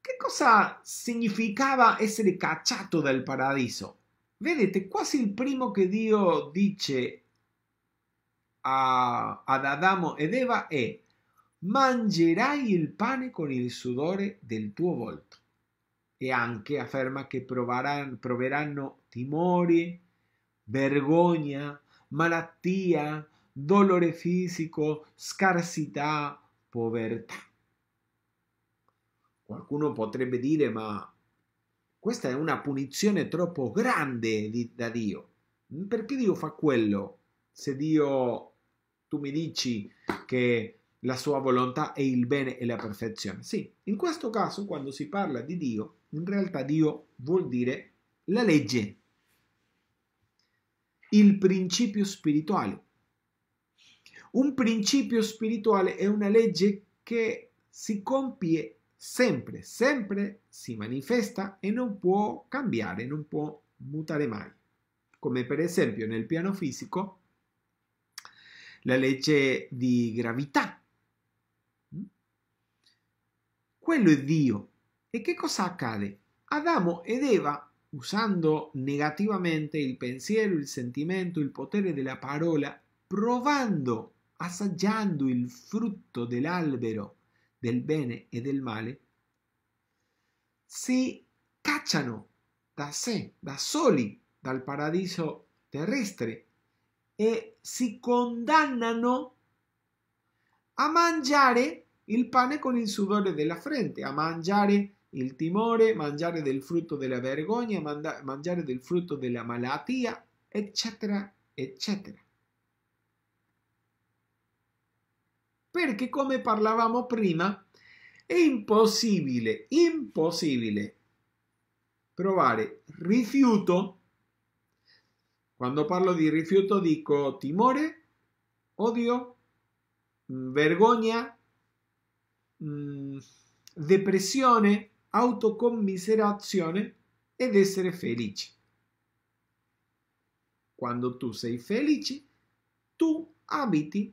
Che cosa significaba ese cacciato dal paradiso? Vedete, quasi el primo que Dio dice a, Adamo ed Eva mangerai il pane con il sudore del tuo volto. E anche afferma che provaranno, proveranno timore, vergogna, malattia, dolore fisico, scarsità, povertà. Qualcuno potrebbe dire, ma questa è una punizione troppo grande da Dio. Perché Dio fa quello? Se Dio, tu mi dici che la sua volontà è il bene e la perfezione. Sì, in questo caso quando si parla di Dio, in realtà Dio vuol dire la legge, il principio spirituale. Un principio spirituale è una legge che si compie sempre, sempre si manifesta e non può cambiare, non può mutare mai. Come per esempio nel piano fisico, la legge di gravità quello è Dio. E che cosa accade? Adamo ed Eva, usando negativamente il pensiero, il sentimento, il potere della parola, provando, assaggiando il frutto dell'albero del bene e del male, si cacciano da sé, da soli, dal paradiso terrestre e si condannano a mangiare il pane con il sudore della frente, a mangiare il timore, mangiare del frutto della vergogna, mangiare del frutto della malattia, eccetera, eccetera. Perché come parlavamo prima, è impossibile, impossibile provare rifiuto. Quando parlo di rifiuto dico timore, odio, vergogna, Mm, depressione, autocommiserazione ed essere felici. Quando tu sei felice, tu abiti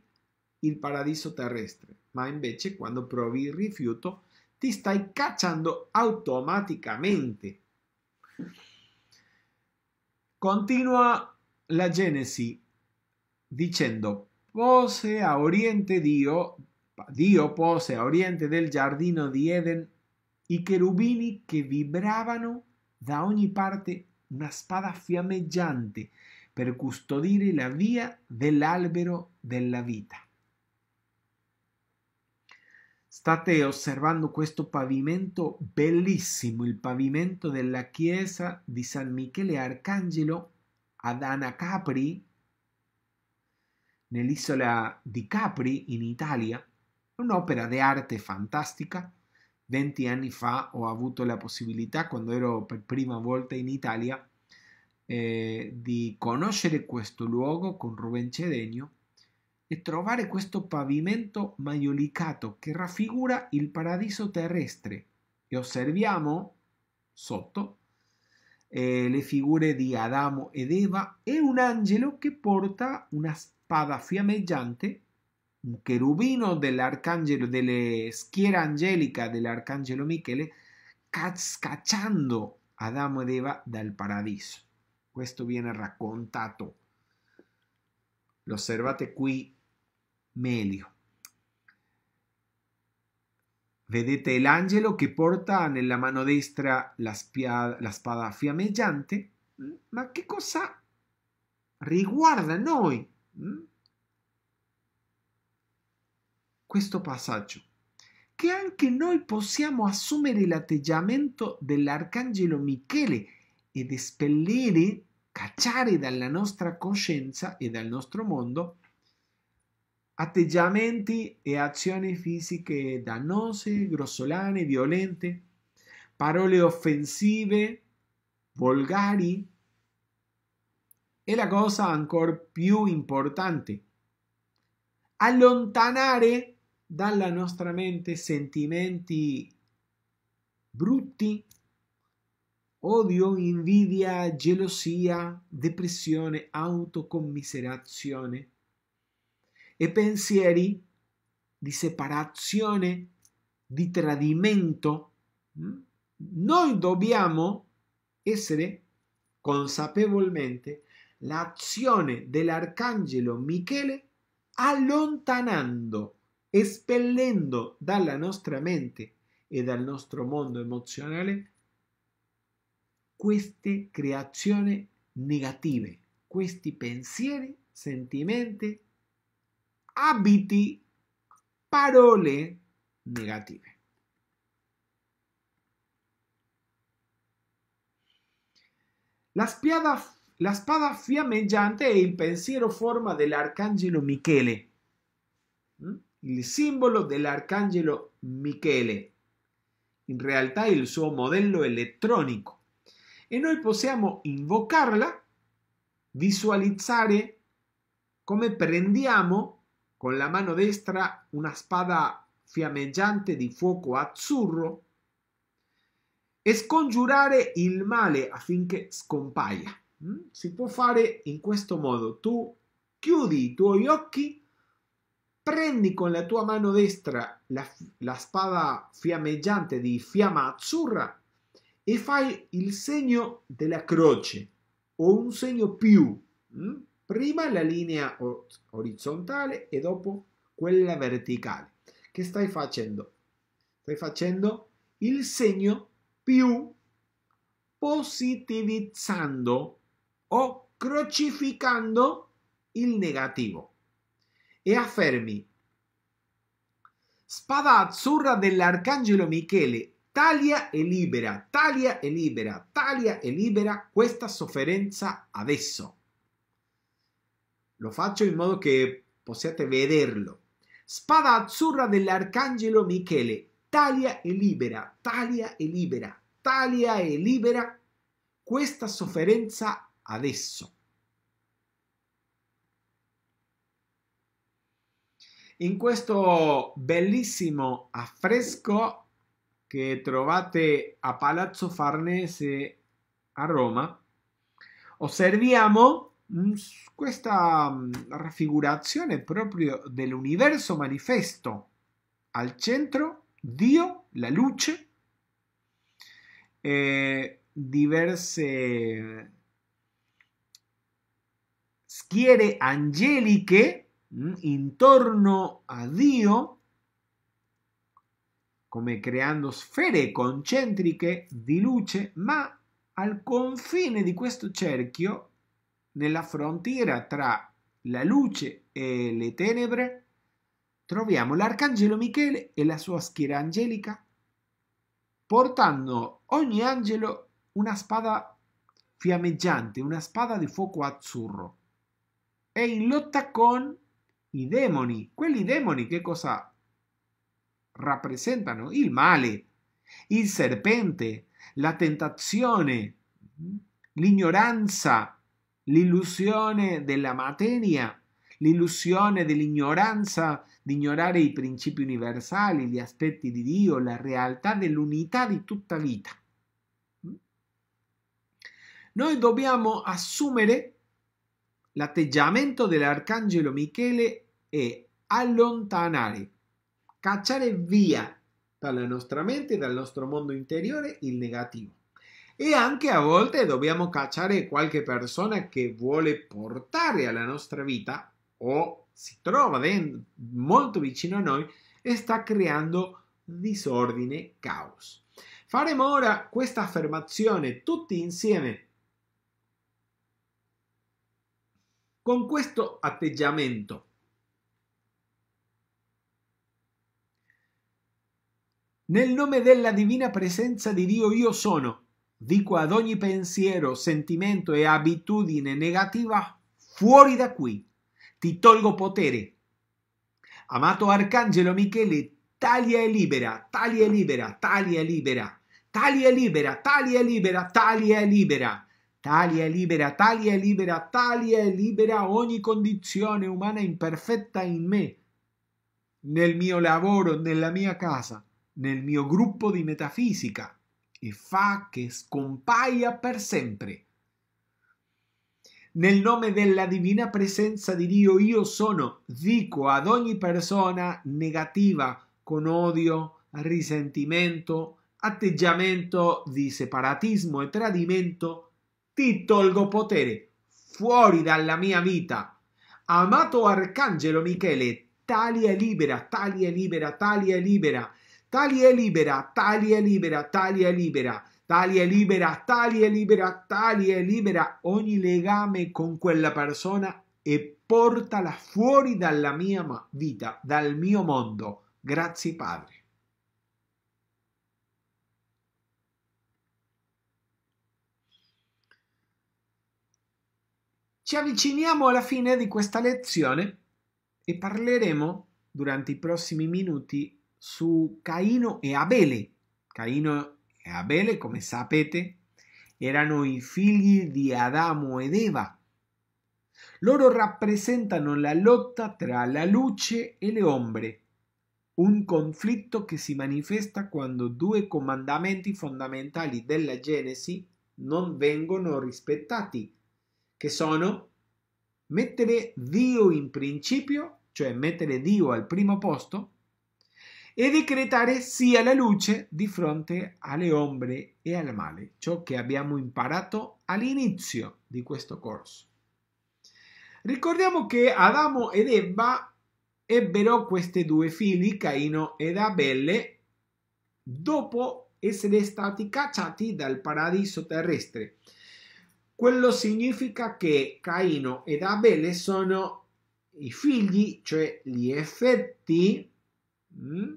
il paradiso terrestre, ma invece quando provi il rifiuto ti stai cacciando automaticamente. Continua la Genesi dicendo, pose a oriente Dio Dio pose a oriente del giardino di Eden i cherubini che vibravano da ogni parte una spada fiammeggiante per custodire la via dell'albero della vita. State osservando questo pavimento bellissimo, il pavimento della chiesa di San Michele Arcangelo ad Anacapri, nell'isola di Capri in Italia, un'opera di arte fantastica. Venti anni fa ho avuto la possibilità, quando ero per prima volta in Italia, eh, di conoscere questo luogo con Rubén Cedegno e trovare questo pavimento maiolicato che raffigura il paradiso terrestre e osserviamo sotto eh, le figure di Adamo ed Eva e un angelo che porta una spada fiammeggiante querubino del ...de la esquiera del del dell'arcangelo Michele a Adamo ed Eva ...del paradiso. Questo viene raccontato. Lo osservate qui melio. Vedete l'angelo che porta la mano destra la, espada, la spada fiammeggiante, ma che cosa riguarda noi? questo passaggio, che anche noi possiamo assumere l'atteggiamento dell'Arcangelo Michele ed espellere, cacciare dalla nostra coscienza e dal nostro mondo atteggiamenti e azioni fisiche dannose, grossolane, violente, parole offensive, volgari. E la cosa ancora più importante, allontanare dalla nostra mente sentimenti brutti, odio, invidia, gelosia, depressione, autocommiserazione e pensieri di separazione, di tradimento. Mm? Noi dobbiamo essere consapevolmente l'azione dell'arcangelo Michele allontanando espellendo dalla nostra mente e dal nostro mondo emozionale queste creazioni negative, questi pensieri, sentimenti, abiti, parole negative. La spada, la spada fiammeggiante è il pensiero forma dell'arcangelo Michele il simbolo dell'arcangelo Michele. In realtà il suo modello elettronico. E noi possiamo invocarla, visualizzare come prendiamo con la mano destra una spada fiammeggiante di fuoco azzurro e scongiurare il male affinché scompaia. ¿Mm? Si può fare in questo modo. Tu chiudi i tuoi occhi prendi con la tua mano destra la, la spada fiammeggiante di fiamma azzurra e fai il segno della croce o un segno più, mh? Mm? prima la linea orizzontale e dopo quella verticale. Che stai facendo? Stai facendo il segno più positivizzando o crocificando il negativo e affermi Spada azzurra dell'Arcangelo Michele, taglia e libera, taglia e libera, taglia e libera questa sofferenza adesso. Lo faccio in modo che possiate vederlo. Spada azzurra dell'Arcangelo Michele, taglia e libera, taglia e libera, taglia e libera questa sofferenza adesso. in questo bellissimo affresco che trovate a Palazzo Farnese a Roma, osserviamo mm, questa mm, raffigurazione proprio dell'universo manifesto. Al centro Dio, la luce, eh, diverse schiere angeliche Mm, intorno a Dio, come creando sfere concentriche di luce, ma al confine di questo cerchio, nella frontiera tra la luce e le tenebre, troviamo l'arcangelo Michele e la sua schiera angelica, portando ogni angelo una spada fiammeggiante, una spada di fuoco azzurro, e in lotta con i demoni. Quelli demoni che cosa rappresentano? Il male, il serpente, la tentazione, l'ignoranza, l'illusione della materia, l'illusione dell'ignoranza di ignorare i principi universali, gli aspetti di Dio, la realtà dell'unità di tutta vita. Noi dobbiamo assumere l'atteggiamento dell'Arcangelo Michele è allontanare, cacciare via dalla nostra mente, dal nostro mondo interiore il negativo. E anche a volte dobbiamo cacciare qualche persona che vuole portare alla nostra vita o si trova dentro, molto vicino a noi e sta creando disordine, caos. Faremo ora questa affermazione tutti insieme con questo atteggiamento Nel nome della divina presenza di Dio io sono. Dico ad ogni pensiero, sentimento e abitudine negativa, fuori da qui, ti tolgo potere. Amato Arcangelo Michele, taglia e libera, taglia e libera, taglia e libera, taglia e libera, taglia e libera, taglia e libera, taglia e libera, taglia libera, taglia e libera ogni condizione umana imperfetta in me, nel mio lavoro, nella mia casa nel mio gruppo di metafisica e fa che scompaia per sempre. Nel nome della divina presenza di Dio io sono, dico ad ogni persona negativa con odio, risentimento, atteggiamento di separatismo e tradimento, ti tolgo potere fuori dalla mia vita. Amato Arcangelo Michele, Talia libera, Talia libera, Talia libera Taglia è libera, taglia è libera, taglia è libera, taglia è libera, taglia è libera, taglia e libera ogni legame con quella persona e portala fuori dalla mia vita, dal mio mondo. Grazie Padre. Ci avviciniamo alla fine di questa lezione e parleremo durante i prossimi minuti su Caino e Abele. Caino e Abele, come sapete, erano i figli di Adamo ed Eva. Loro rappresentano la lotta tra la luce e l'ombre, un conflitto che si manifesta quando due comandamenti fondamentali della Genesi non vengono rispettati, che sono mettere Dio in principio, cioè mettere Dio al primo posto, e decretare sia la luce di fronte alle ombre e al male, ciò che abbiamo imparato all'inizio di questo corso. Ricordiamo che Adamo ed Eva ebbero questi due figli, Caino ed Abele, dopo essere stati cacciati dal paradiso terrestre. Quello significa che Caino ed Abele sono i figli, cioè gli effetti mh, mm,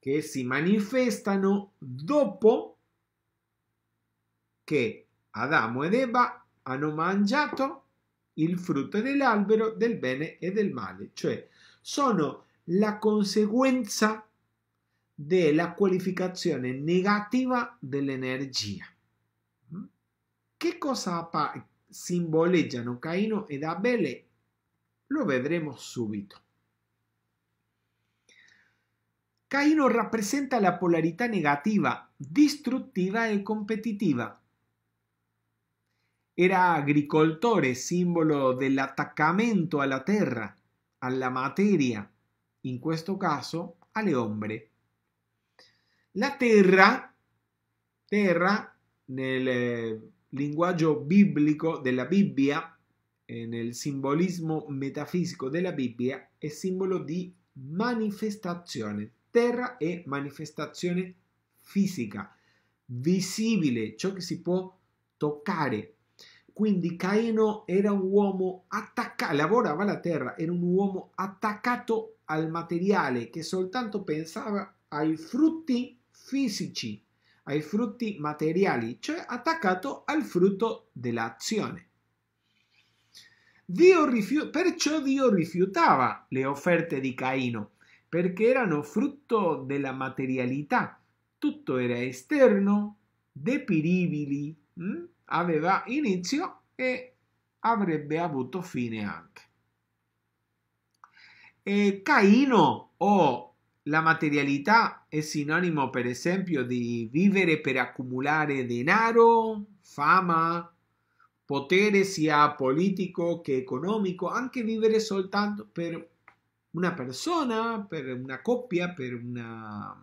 che si manifestano dopo che Adamo ed Eva hanno mangiato il frutto dell'albero del bene e del male, cioè sono la conseguenza della qualificazione negativa dell'energia. Mm? Che cosa simboleggiano Caino ed Abele? Lo vedremo subito. Caino rappresenta la polarità negativa, distruttiva e competitiva. Era agricoltore, simbolo dell'attaccamento alla terra, alla materia, in questo caso alle ombre. La terra, terra nel eh, linguaggio biblico della Bibbia, nel simbolismo metafisico della Bibbia, è simbolo di manifestazione terra è manifestazione fisica, visibile, ciò che si può toccare. Quindi Caino era un uomo attaccato, lavorava la terra, era un uomo attaccato al materiale che soltanto pensava ai frutti fisici, ai frutti materiali, cioè attaccato al frutto dell'azione. Dio rifiu- perciò Dio rifiutava le offerte di Caino perché erano frutto della materialità, tutto era esterno, deperibili, mm? aveva inizio e avrebbe avuto fine anche. E Caino o la materialità è sinonimo per esempio di vivere per accumulare denaro, fama, potere sia politico che economico, anche vivere soltanto per una persona, per una coppia, per, una,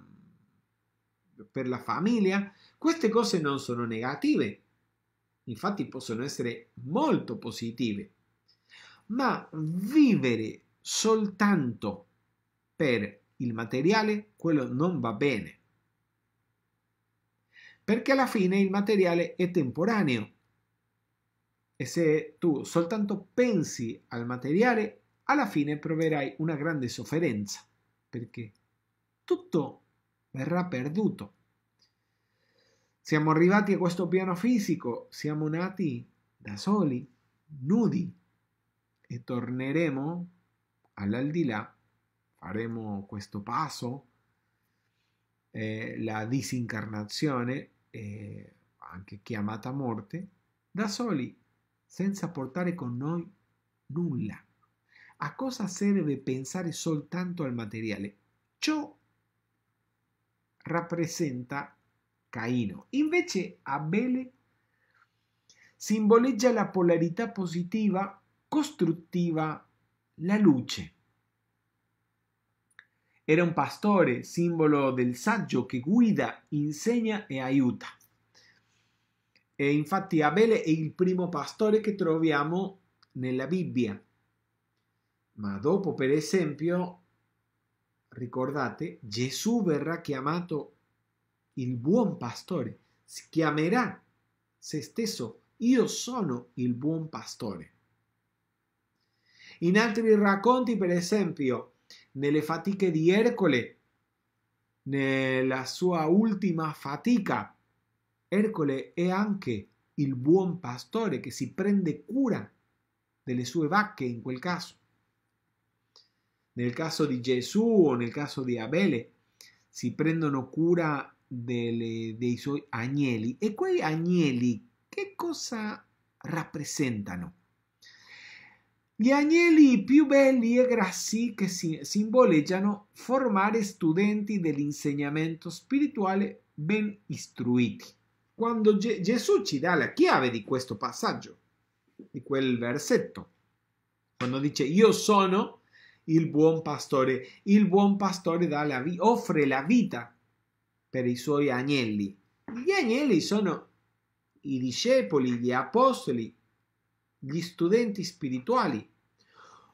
per la famiglia, queste cose non sono negative, infatti possono essere molto positive, ma vivere soltanto per il materiale, quello non va bene, perché alla fine il materiale è temporaneo e se tu soltanto pensi al materiale alla fine proverai una grande sofferenza, perché tutto verrà perduto. Siamo arrivati a questo piano fisico, siamo nati da soli, nudi, e torneremo all'aldilà, faremo questo passo, eh, la disincarnazione, eh, anche chiamata morte, da soli, senza portare con noi nulla. A cosa serve pensare soltanto al materiale? Ciò rappresenta Caino. Invece Abele simboleggia la polarità positiva, costruttiva, la luce. Era un pastore, simbolo del saggio che guida, insegna e aiuta. E infatti Abele è il primo pastore che troviamo nella Bibbia ma dopo, per esempio, ricordate, Gesù verrà chiamato il buon pastore, si chiamerà se stesso io sono il buon pastore. In altri racconti, per esempio, nelle fatiche di Ercole, nella sua ultima fatica, Ercole è anche il buon pastore che si prende cura delle sue vacche in quel caso. Nel caso di Gesù o nel caso di Abele si prendono cura delle, dei suoi agnelli e quei agnelli che cosa rappresentano? Gli agnelli più belli e grassi che si simboleggiano formare studenti dell'insegnamento spirituale ben istruiti. Quando Ge Gesù ci dà la chiave di questo passaggio, di quel versetto, quando dice io sono, il buon pastore. Il buon pastore la vi- offre la vita per i suoi agnelli. Gli agnelli sono i discepoli, gli apostoli, gli studenti spirituali.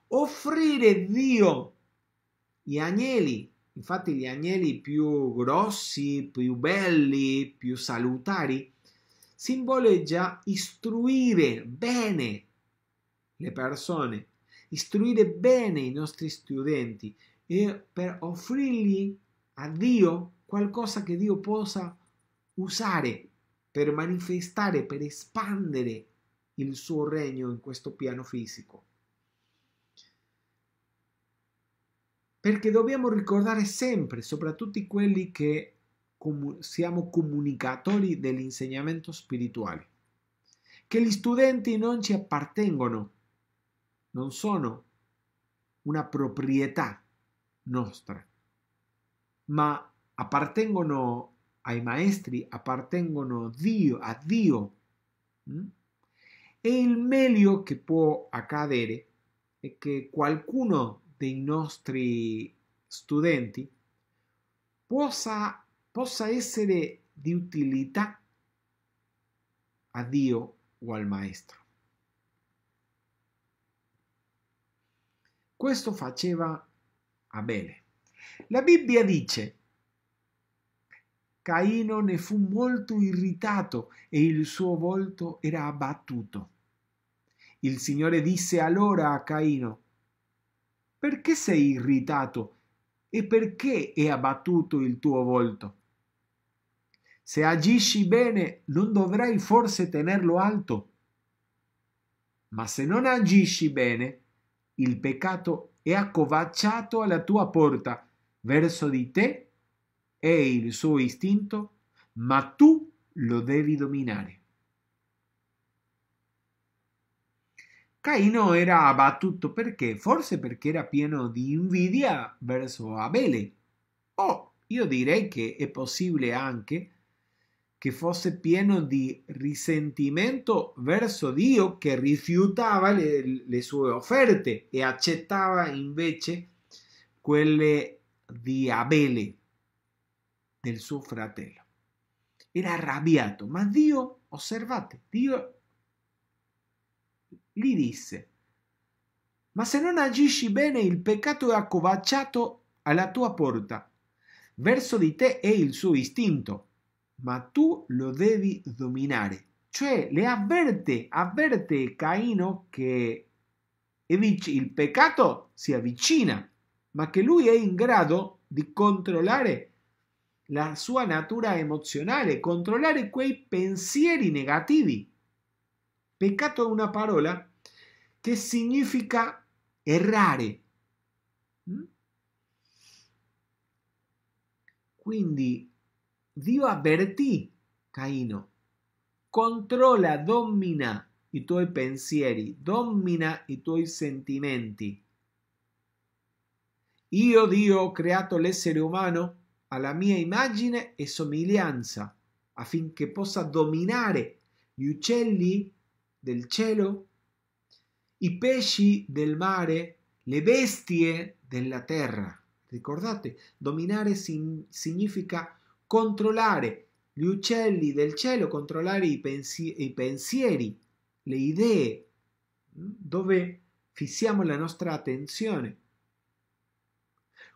Offrire Dio gli agnelli, infatti gli agnelli più grossi, più belli, più salutari, simboleggia istruire bene le persone istruire bene i nostri studenti e per offrirgli a Dio qualcosa che Dio possa usare per manifestare, per espandere il suo regno in questo piano fisico. Perché dobbiamo ricordare sempre, soprattutto quelli che siamo comunicatori dell'insegnamento spirituale, che gli studenti non ci appartengono, non sono una proprietà nostra, ma appartengono ai maestri, appartengono Dio, a Dio. Mm? E il meglio che può accadere è che qualcuno dei nostri studenti possa, possa essere di utilità a Dio o al Maestro. Questo faceva Abele. La Bibbia dice, Caino ne fu molto irritato e il suo volto era abbattuto. Il Signore disse allora a Caino, perché sei irritato e perché è abbattuto il tuo volto? Se agisci bene non dovrai forse tenerlo alto, ma se non agisci bene il peccato è accovacciato alla tua porta verso di te e il suo istinto, ma tu lo devi dominare. Caino era abbattuto perché? Forse perché era pieno di invidia verso Abele. O oh, io direi che è possibile anche che fosse pieno di risentimento verso Dio che rifiutava le, le sue offerte e accettava invece quelle di Abele, del suo fratello. Era arrabbiato, ma Dio, osservate, Dio gli disse, ma se non agisci bene il peccato è accovacciato alla tua porta, verso di te è il suo istinto ma tu lo devi dominare. Cioè, le avverte, avverte Caino che il peccato si avvicina, ma che lui è in grado di controllare la sua natura emozionale, controllare quei pensieri negativi. Peccato è una parola che significa errare. Hm? Quindi Dio avvertì Caino. controla, domina i tuoi pensieri, domina i tuoi sentimenti. Io, Dio, ho creato l'essere umano alla mia immagine e somiglianza, affinché possa dominare gli uccelli del cielo, i pesci del mare, le bestie della terra. Ricordate, dominare significa dominare controllare gli uccelli del cielo, controllare i, pensi i pensieri, le idee, mm, dove fissiamo la nostra attenzione.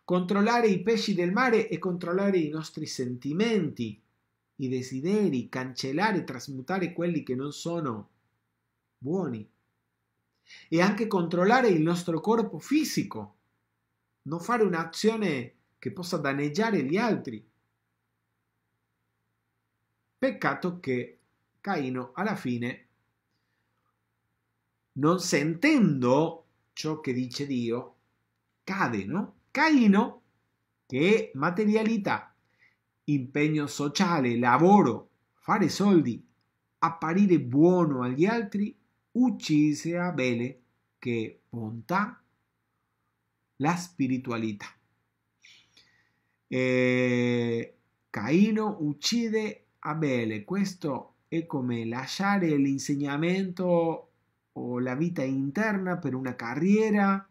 Controllare i pesci del mare e controllare i nostri sentimenti, i desideri, cancellare, trasmutare quelli che non sono buoni. E anche controllare il nostro corpo fisico, non fare un'azione che possa danneggiare gli altri. Peccato che Caino alla fine, non sentendo ciò che dice Dio, cade, no? Caino, che è materialità, impegno sociale, lavoro, fare soldi, apparire buono agli altri, uccise Abele, che è bontà, la spiritualità. E eh, Caino uccide Abele, questo è come lasciare l'insegnamento o la vita interna per una carriera,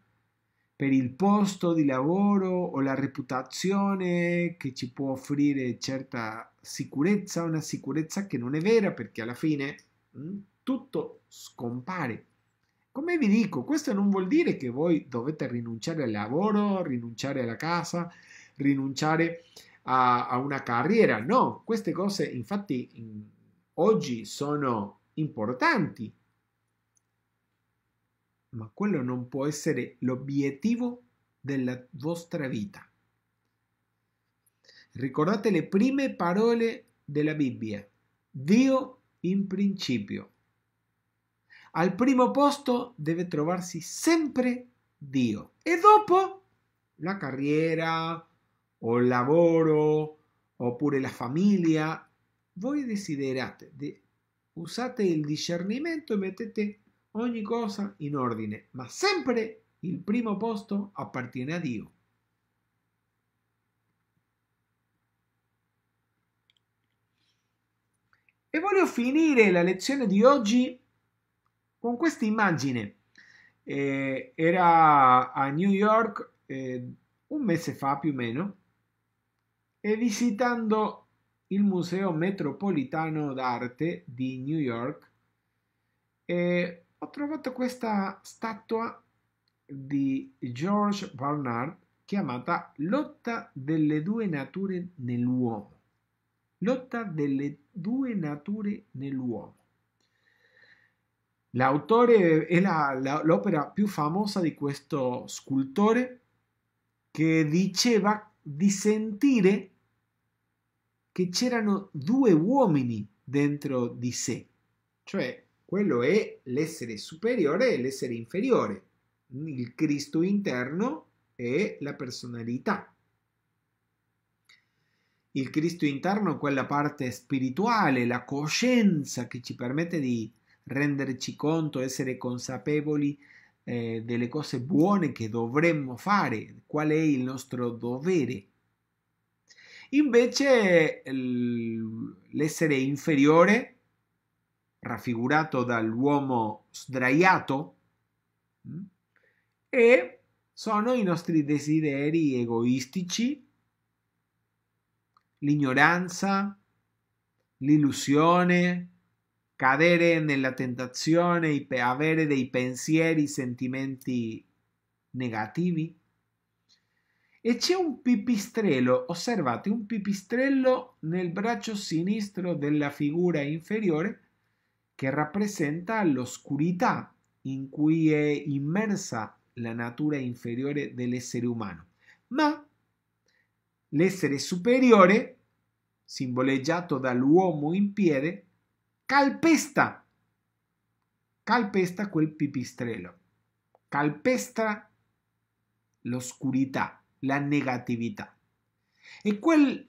per il posto di lavoro o la reputazione che ci può offrire certa sicurezza, una sicurezza che non è vera perché alla fine mm, tutto scompare. Come vi dico, questo non vuol dire che voi dovete rinunciare al lavoro, rinunciare alla casa, rinunciare a a, a una carriera. No, queste cose infatti in, oggi sono importanti, ma quello non può essere l'obiettivo della vostra vita. Ricordate le prime parole della Bibbia. Dio in principio. Al primo posto deve trovarsi sempre Dio e dopo la carriera, o il lavoro oppure la famiglia, voi desiderate, de, usate il discernimento e mettete ogni cosa in ordine, ma sempre il primo posto appartiene a Dio. E voglio finire la lezione di oggi con questa immagine. Eh, era a New York eh, un mese fa più o meno e visitando il Museo Metropolitano d'Arte di New York e ho trovato questa statua di George Barnard chiamata Lotta delle due nature nell'uomo. Lotta delle due nature nell'uomo. L'autore è la, la, l'opera più famosa di questo scultore che diceva di sentire che c'erano due uomini dentro di sé, cioè quello è l'essere superiore e l'essere inferiore, il Cristo interno e la personalità. Il Cristo interno è quella parte spirituale, la coscienza che ci permette di renderci conto, essere consapevoli eh, delle cose buone che dovremmo fare, qual è il nostro dovere. Invece l'essere inferiore, raffigurato dall'uomo sdraiato, mm, e sono i nostri desideri egoistici, l'ignoranza, l'illusione, cadere nella tentazione e avere dei pensieri, sentimenti negativi. E c'è un pipistrello, osservate, un pipistrello nel braccio sinistro della figura inferiore che rappresenta l'oscurità in cui è immersa la natura inferiore dell'essere umano. Ma l'essere superiore, simboleggiato dall'uomo in piede, calpesta, calpesta quel pipistrello, calpesta l'oscurità, la negatività. E quel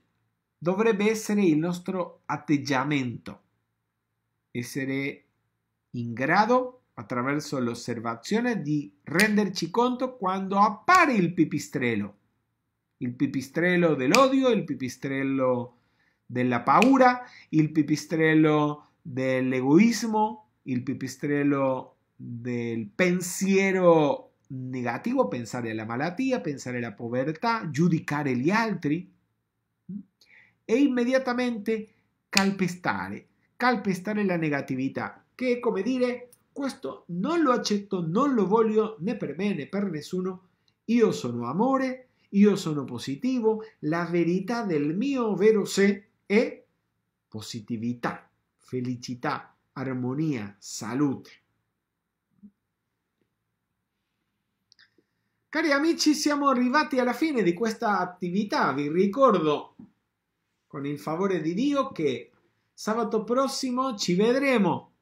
dovrebbe essere il nostro atteggiamento, essere in grado attraverso l'osservazione di renderci conto quando appare il pipistrello, il pipistrello dell'odio, il pipistrello della paura, il pipistrello del egoísmo, el pipistrello del pensiero negativo, pensar pensare la malattia, pensare la povertà, giudicare gli altri e immediatamente calpestare, calpestare la negatividad. Que es come dire questo non lo acepto, no lo voglio ne per me ni per nessuno, io sono amore, yo sono positivo, la verità del mio vero sé è positività. felicità, armonia, salute. Cari amici, siamo arrivati alla fine di questa attività. Vi ricordo, con il favore di Dio, che sabato prossimo ci vedremo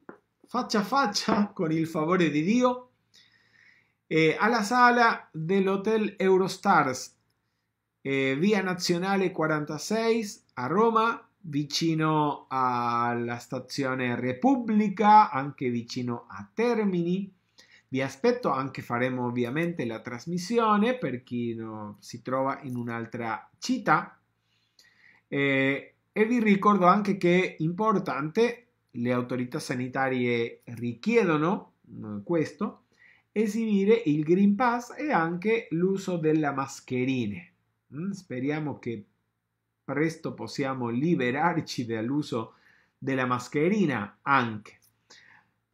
faccia a faccia, con il favore di Dio, eh, alla sala dell'Hotel Eurostars, eh, via Nazionale 46 a Roma, vicino alla stazione Repubblica, anche vicino a Termini. Vi aspetto, anche faremo ovviamente la trasmissione per chi no, si trova in un'altra città. Eh, e vi ricordo anche che è importante, le autorità sanitarie richiedono mm, questo, esibire il Green Pass e anche l'uso della mascherina. Mm, speriamo che presto possiamo liberarci dall'uso della mascherina anche.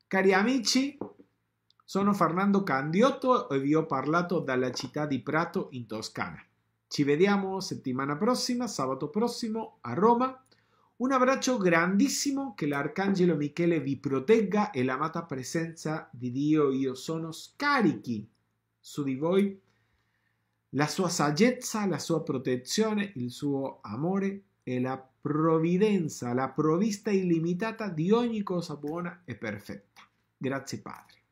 Cari amici, sono Fernando Candiotto e vi ho parlato dalla città di Prato in Toscana. Ci vediamo settimana prossima, sabato prossimo a Roma. Un abbraccio grandissimo, che l'Arcangelo Michele vi protegga e l'amata presenza di Dio io sono scarichi su di voi la sua saggezza, la sua protezione, il suo amore e la provvidenza, la provvista illimitata di ogni cosa buona e perfetta. Grazie Padre.